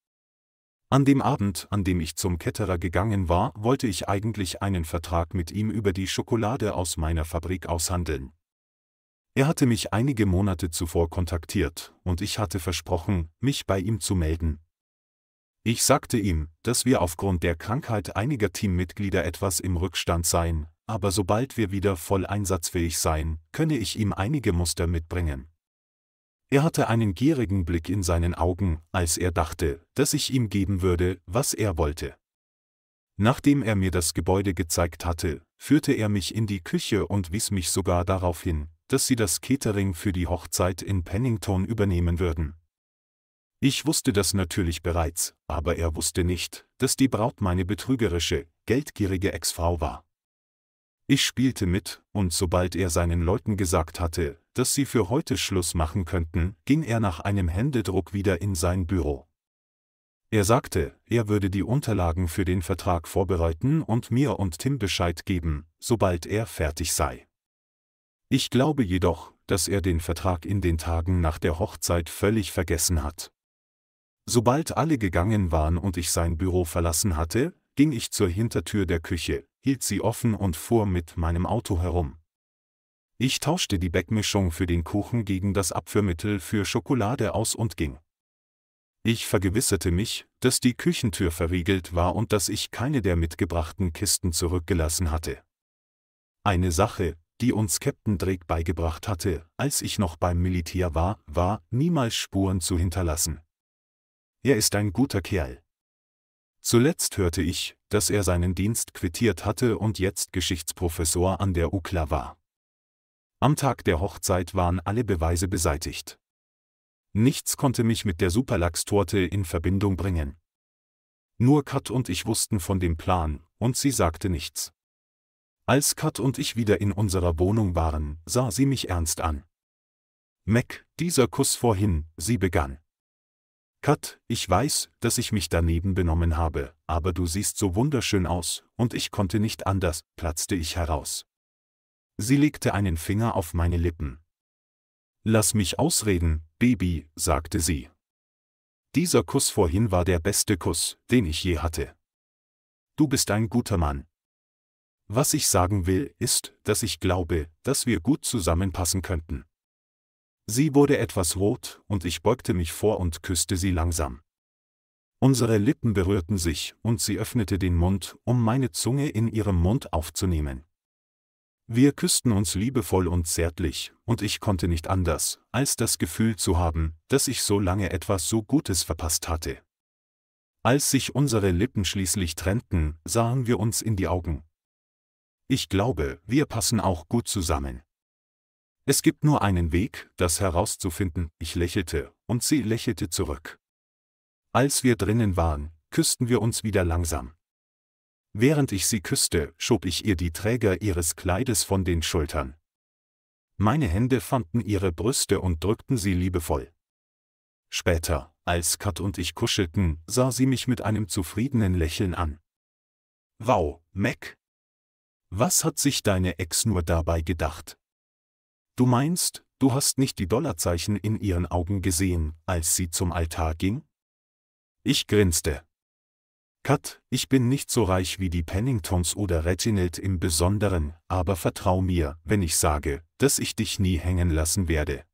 An dem Abend, an dem ich zum Ketterer gegangen war, wollte ich eigentlich einen Vertrag mit ihm über die Schokolade aus meiner Fabrik aushandeln. Er hatte mich einige Monate zuvor kontaktiert, und ich hatte versprochen, mich bei ihm zu melden. Ich sagte ihm, dass wir aufgrund der Krankheit einiger Teammitglieder etwas im Rückstand seien, aber sobald wir wieder voll einsatzfähig seien, könne ich ihm einige Muster mitbringen. Er hatte einen gierigen Blick in seinen Augen, als er dachte, dass ich ihm geben würde, was er wollte. Nachdem er mir das Gebäude gezeigt hatte, führte er mich in die Küche und wies mich sogar darauf hin, dass sie das Catering für die Hochzeit in Pennington übernehmen würden. Ich wusste das natürlich bereits, aber er wusste nicht, dass die Braut meine betrügerische, geldgierige Ex-Frau war. Ich spielte mit, und sobald er seinen Leuten gesagt hatte, dass sie für heute Schluss machen könnten, ging er nach einem Händedruck wieder in sein Büro. Er sagte, er würde die Unterlagen für den Vertrag vorbereiten und mir und Tim Bescheid geben, sobald er fertig sei. Ich glaube jedoch, dass er den Vertrag in den Tagen nach der Hochzeit völlig vergessen hat. Sobald alle gegangen waren und ich sein Büro verlassen hatte, ging ich zur Hintertür der Küche, hielt sie offen und fuhr mit meinem Auto herum. Ich tauschte die Backmischung für den Kuchen gegen das Abführmittel für Schokolade aus und ging. Ich vergewisserte mich, dass die Küchentür verriegelt war und dass ich keine der mitgebrachten Kisten zurückgelassen hatte. Eine Sache, die uns Captain Drake beigebracht hatte, als ich noch beim Militär war, war, niemals Spuren zu hinterlassen. Er ist ein guter Kerl. Zuletzt hörte ich, dass er seinen Dienst quittiert hatte und jetzt Geschichtsprofessor an der UCLA war. Am Tag der Hochzeit waren alle Beweise beseitigt. Nichts konnte mich mit der Superlachstorte in Verbindung bringen. Nur Kat und ich wussten von dem Plan, und sie sagte nichts. Als Kat und ich wieder in unserer Wohnung waren, sah sie mich ernst an. Mac, dieser Kuss vorhin, sie begann. Kat, ich weiß, dass ich mich daneben benommen habe, aber du siehst so wunderschön aus, und ich konnte nicht anders, platzte ich heraus. Sie legte einen Finger auf meine Lippen. Lass mich ausreden, Baby, sagte sie. Dieser Kuss vorhin war der beste Kuss, den ich je hatte. Du bist ein guter Mann. Was ich sagen will, ist, dass ich glaube, dass wir gut zusammenpassen könnten. Sie wurde etwas rot, und ich beugte mich vor und küsste sie langsam. Unsere Lippen berührten sich, und sie öffnete den Mund, um meine Zunge in ihrem Mund aufzunehmen. Wir küssten uns liebevoll und zärtlich, und ich konnte nicht anders, als das Gefühl zu haben, dass ich so lange etwas so Gutes verpasst hatte. Als sich unsere Lippen schließlich trennten, sahen wir uns in die Augen. Ich glaube, wir passen auch gut zusammen. Es gibt nur einen Weg, das herauszufinden, ich lächelte, und sie lächelte zurück. Als wir drinnen waren, küssten wir uns wieder langsam. Während ich sie küsste, schob ich ihr die Träger ihres Kleides von den Schultern. Meine Hände fanden ihre Brüste und drückten sie liebevoll. Später, als Kat und ich kuschelten, sah sie mich mit einem zufriedenen Lächeln an. Wow, Mac! Was hat sich deine Ex nur dabei gedacht? Du meinst, du hast nicht die Dollarzeichen in ihren Augen gesehen, als sie zum Altar ging? Ich grinste. Kat, ich bin nicht so reich wie die Penningtons oder Reginald im Besonderen, aber vertrau mir, wenn ich sage, dass ich dich nie hängen lassen werde.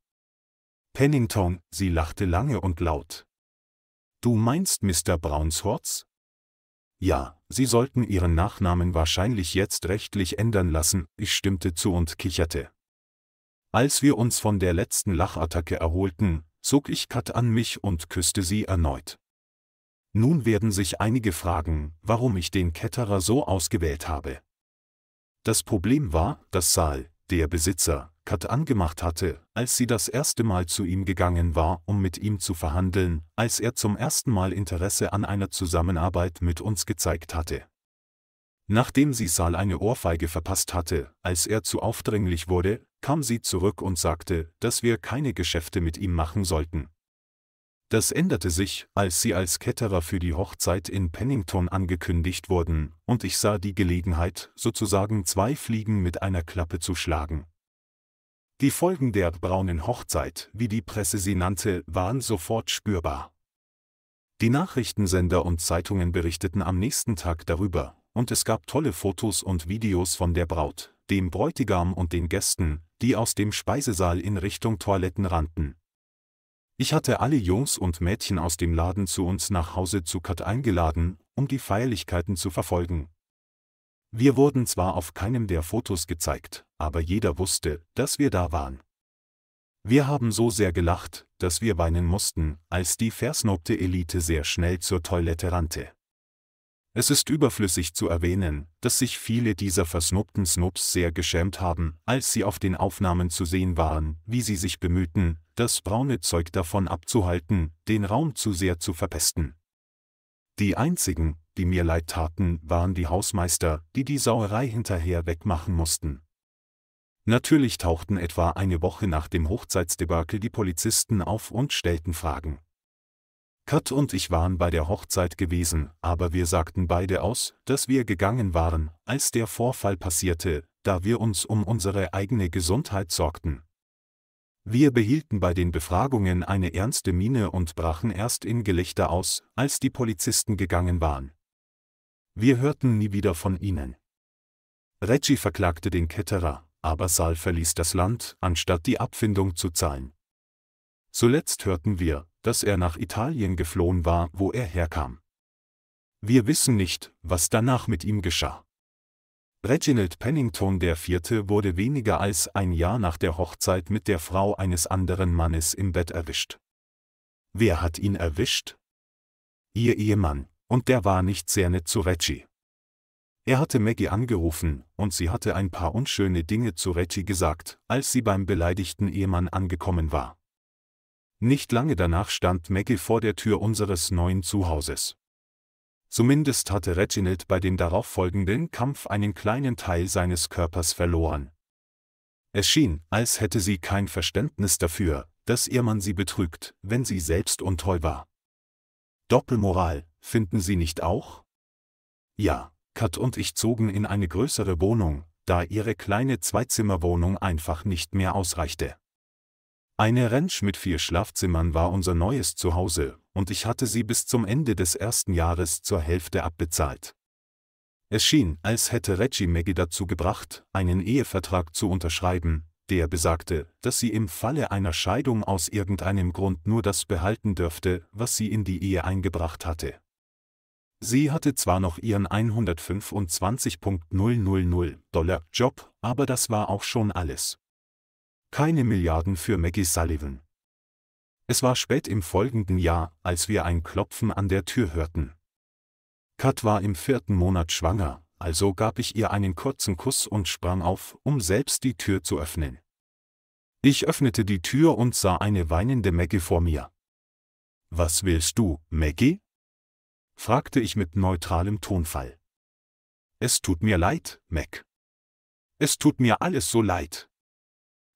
Pennington, sie lachte lange und laut. Du meinst Mr. Brownshorts? Ja, sie sollten ihren Nachnamen wahrscheinlich jetzt rechtlich ändern lassen, ich stimmte zu und kicherte. Als wir uns von der letzten Lachattacke erholten, zog ich Kat an mich und küsste sie erneut. Nun werden sich einige fragen, warum ich den Ketterer so ausgewählt habe. Das Problem war, dass Saal, der Besitzer, Kat angemacht hatte, als sie das erste Mal zu ihm gegangen war, um mit ihm zu verhandeln, als er zum ersten Mal Interesse an einer Zusammenarbeit mit uns gezeigt hatte. Nachdem sie Saal eine Ohrfeige verpasst hatte, als er zu aufdringlich wurde, kam sie zurück und sagte, dass wir keine Geschäfte mit ihm machen sollten. Das änderte sich, als sie als Ketterer für die Hochzeit in Pennington angekündigt wurden, und ich sah die Gelegenheit, sozusagen zwei Fliegen mit einer Klappe zu schlagen. Die Folgen der braunen Hochzeit, wie die Presse sie nannte, waren sofort spürbar. Die Nachrichtensender und Zeitungen berichteten am nächsten Tag darüber, und es gab tolle Fotos und Videos von der Braut, dem Bräutigam und den Gästen, die aus dem Speisesaal in Richtung Toiletten rannten. Ich hatte alle Jungs und Mädchen aus dem Laden zu uns nach Hause zu Kat eingeladen, um die Feierlichkeiten zu verfolgen. Wir wurden zwar auf keinem der Fotos gezeigt, aber jeder wusste, dass wir da waren. Wir haben so sehr gelacht, dass wir weinen mussten, als die versnobte Elite sehr schnell zur Toilette rannte. Es ist überflüssig zu erwähnen, dass sich viele dieser versnobten Snoops sehr geschämt haben, als sie auf den Aufnahmen zu sehen waren, wie sie sich bemühten, das braune Zeug davon abzuhalten, den Raum zu sehr zu verpesten. Die einzigen, die mir leid taten, waren die Hausmeister, die die Sauerei hinterher wegmachen mussten. Natürlich tauchten etwa eine Woche nach dem Hochzeitsdebakel die Polizisten auf und stellten Fragen. Kurt und ich waren bei der Hochzeit gewesen, aber wir sagten beide aus, dass wir gegangen waren, als der Vorfall passierte, da wir uns um unsere eigene Gesundheit sorgten. Wir behielten bei den Befragungen eine ernste Miene und brachen erst in Gelächter aus, als die Polizisten gegangen waren. Wir hörten nie wieder von ihnen. Reggie verklagte den Ketterer, aber Sal verließ das Land, anstatt die Abfindung zu zahlen. Zuletzt hörten wir, dass er nach Italien geflohen war, wo er herkam. Wir wissen nicht, was danach mit ihm geschah. Reginald Pennington IV. wurde weniger als ein Jahr nach der Hochzeit mit der Frau eines anderen Mannes im Bett erwischt. Wer hat ihn erwischt? Ihr Ehemann, und der war nicht sehr nett zu Reggie. Er hatte Maggie angerufen, und sie hatte ein paar unschöne Dinge zu Reggie gesagt, als sie beim beleidigten Ehemann angekommen war. Nicht lange danach stand Maggie vor der Tür unseres neuen Zuhauses. Zumindest hatte Reginald bei dem darauffolgenden Kampf einen kleinen Teil seines Körpers verloren. Es schien, als hätte sie kein Verständnis dafür, dass ihr Mann sie betrügt, wenn sie selbst untreu war. Doppelmoral, finden Sie nicht auch? Ja, Kat und ich zogen in eine größere Wohnung, da ihre kleine Zweizimmerwohnung einfach nicht mehr ausreichte. Eine Ranch mit vier Schlafzimmern war unser neues Zuhause, und ich hatte sie bis zum Ende des ersten Jahres zur Hälfte abbezahlt. Es schien, als hätte Reggie Maggie dazu gebracht, einen Ehevertrag zu unterschreiben, der besagte, dass sie im Falle einer Scheidung aus irgendeinem Grund nur das behalten dürfte, was sie in die Ehe eingebracht hatte. Sie hatte zwar noch ihren 125.000 Dollar Job, aber das war auch schon alles. Keine Milliarden für Maggie Sullivan. Es war spät im folgenden Jahr, als wir ein Klopfen an der Tür hörten. Kat war im vierten Monat schwanger, also gab ich ihr einen kurzen Kuss und sprang auf, um selbst die Tür zu öffnen. Ich öffnete die Tür und sah eine weinende Maggie vor mir. Was willst du, Maggie? fragte ich mit neutralem Tonfall. Es tut mir leid, Mac. Es tut mir alles so leid,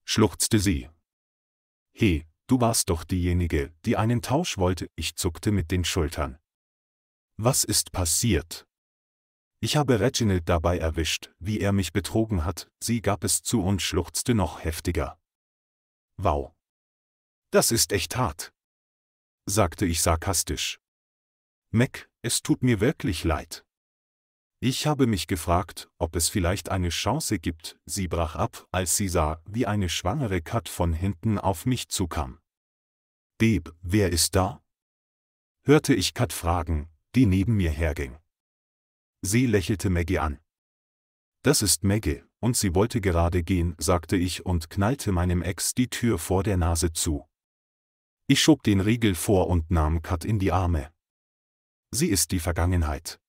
schluchzte sie. He, du warst doch diejenige, die einen Tausch wollte, ich zuckte mit den Schultern. Was ist passiert? Ich habe Reginald dabei erwischt, wie er mich betrogen hat, sie gab es zu und schluchzte noch heftiger. Wow. Das ist echt hart. sagte ich sarkastisch. Mac, es tut mir wirklich leid. Ich habe mich gefragt, ob es vielleicht eine Chance gibt, sie brach ab, als sie sah, wie eine schwangere Kat von hinten auf mich zukam. Deb, wer ist da? hörte ich Kat fragen, die neben mir herging. Sie lächelte Maggie an. Das ist Maggie, und sie wollte gerade gehen, sagte ich und knallte meinem Ex die Tür vor der Nase zu. Ich schob den Riegel vor und nahm Kat in die Arme. Sie ist die Vergangenheit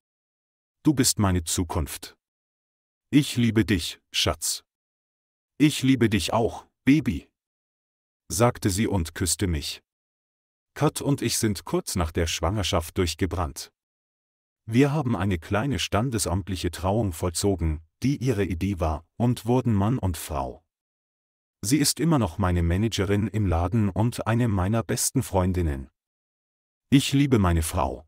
du bist meine Zukunft. Ich liebe dich, Schatz. Ich liebe dich auch, Baby, sagte sie und küsste mich. Kat und ich sind kurz nach der Schwangerschaft durchgebrannt. Wir haben eine kleine standesamtliche Trauung vollzogen, die ihre Idee war, und wurden Mann und Frau. Sie ist immer noch meine Managerin im Laden und eine meiner besten Freundinnen. Ich liebe meine Frau,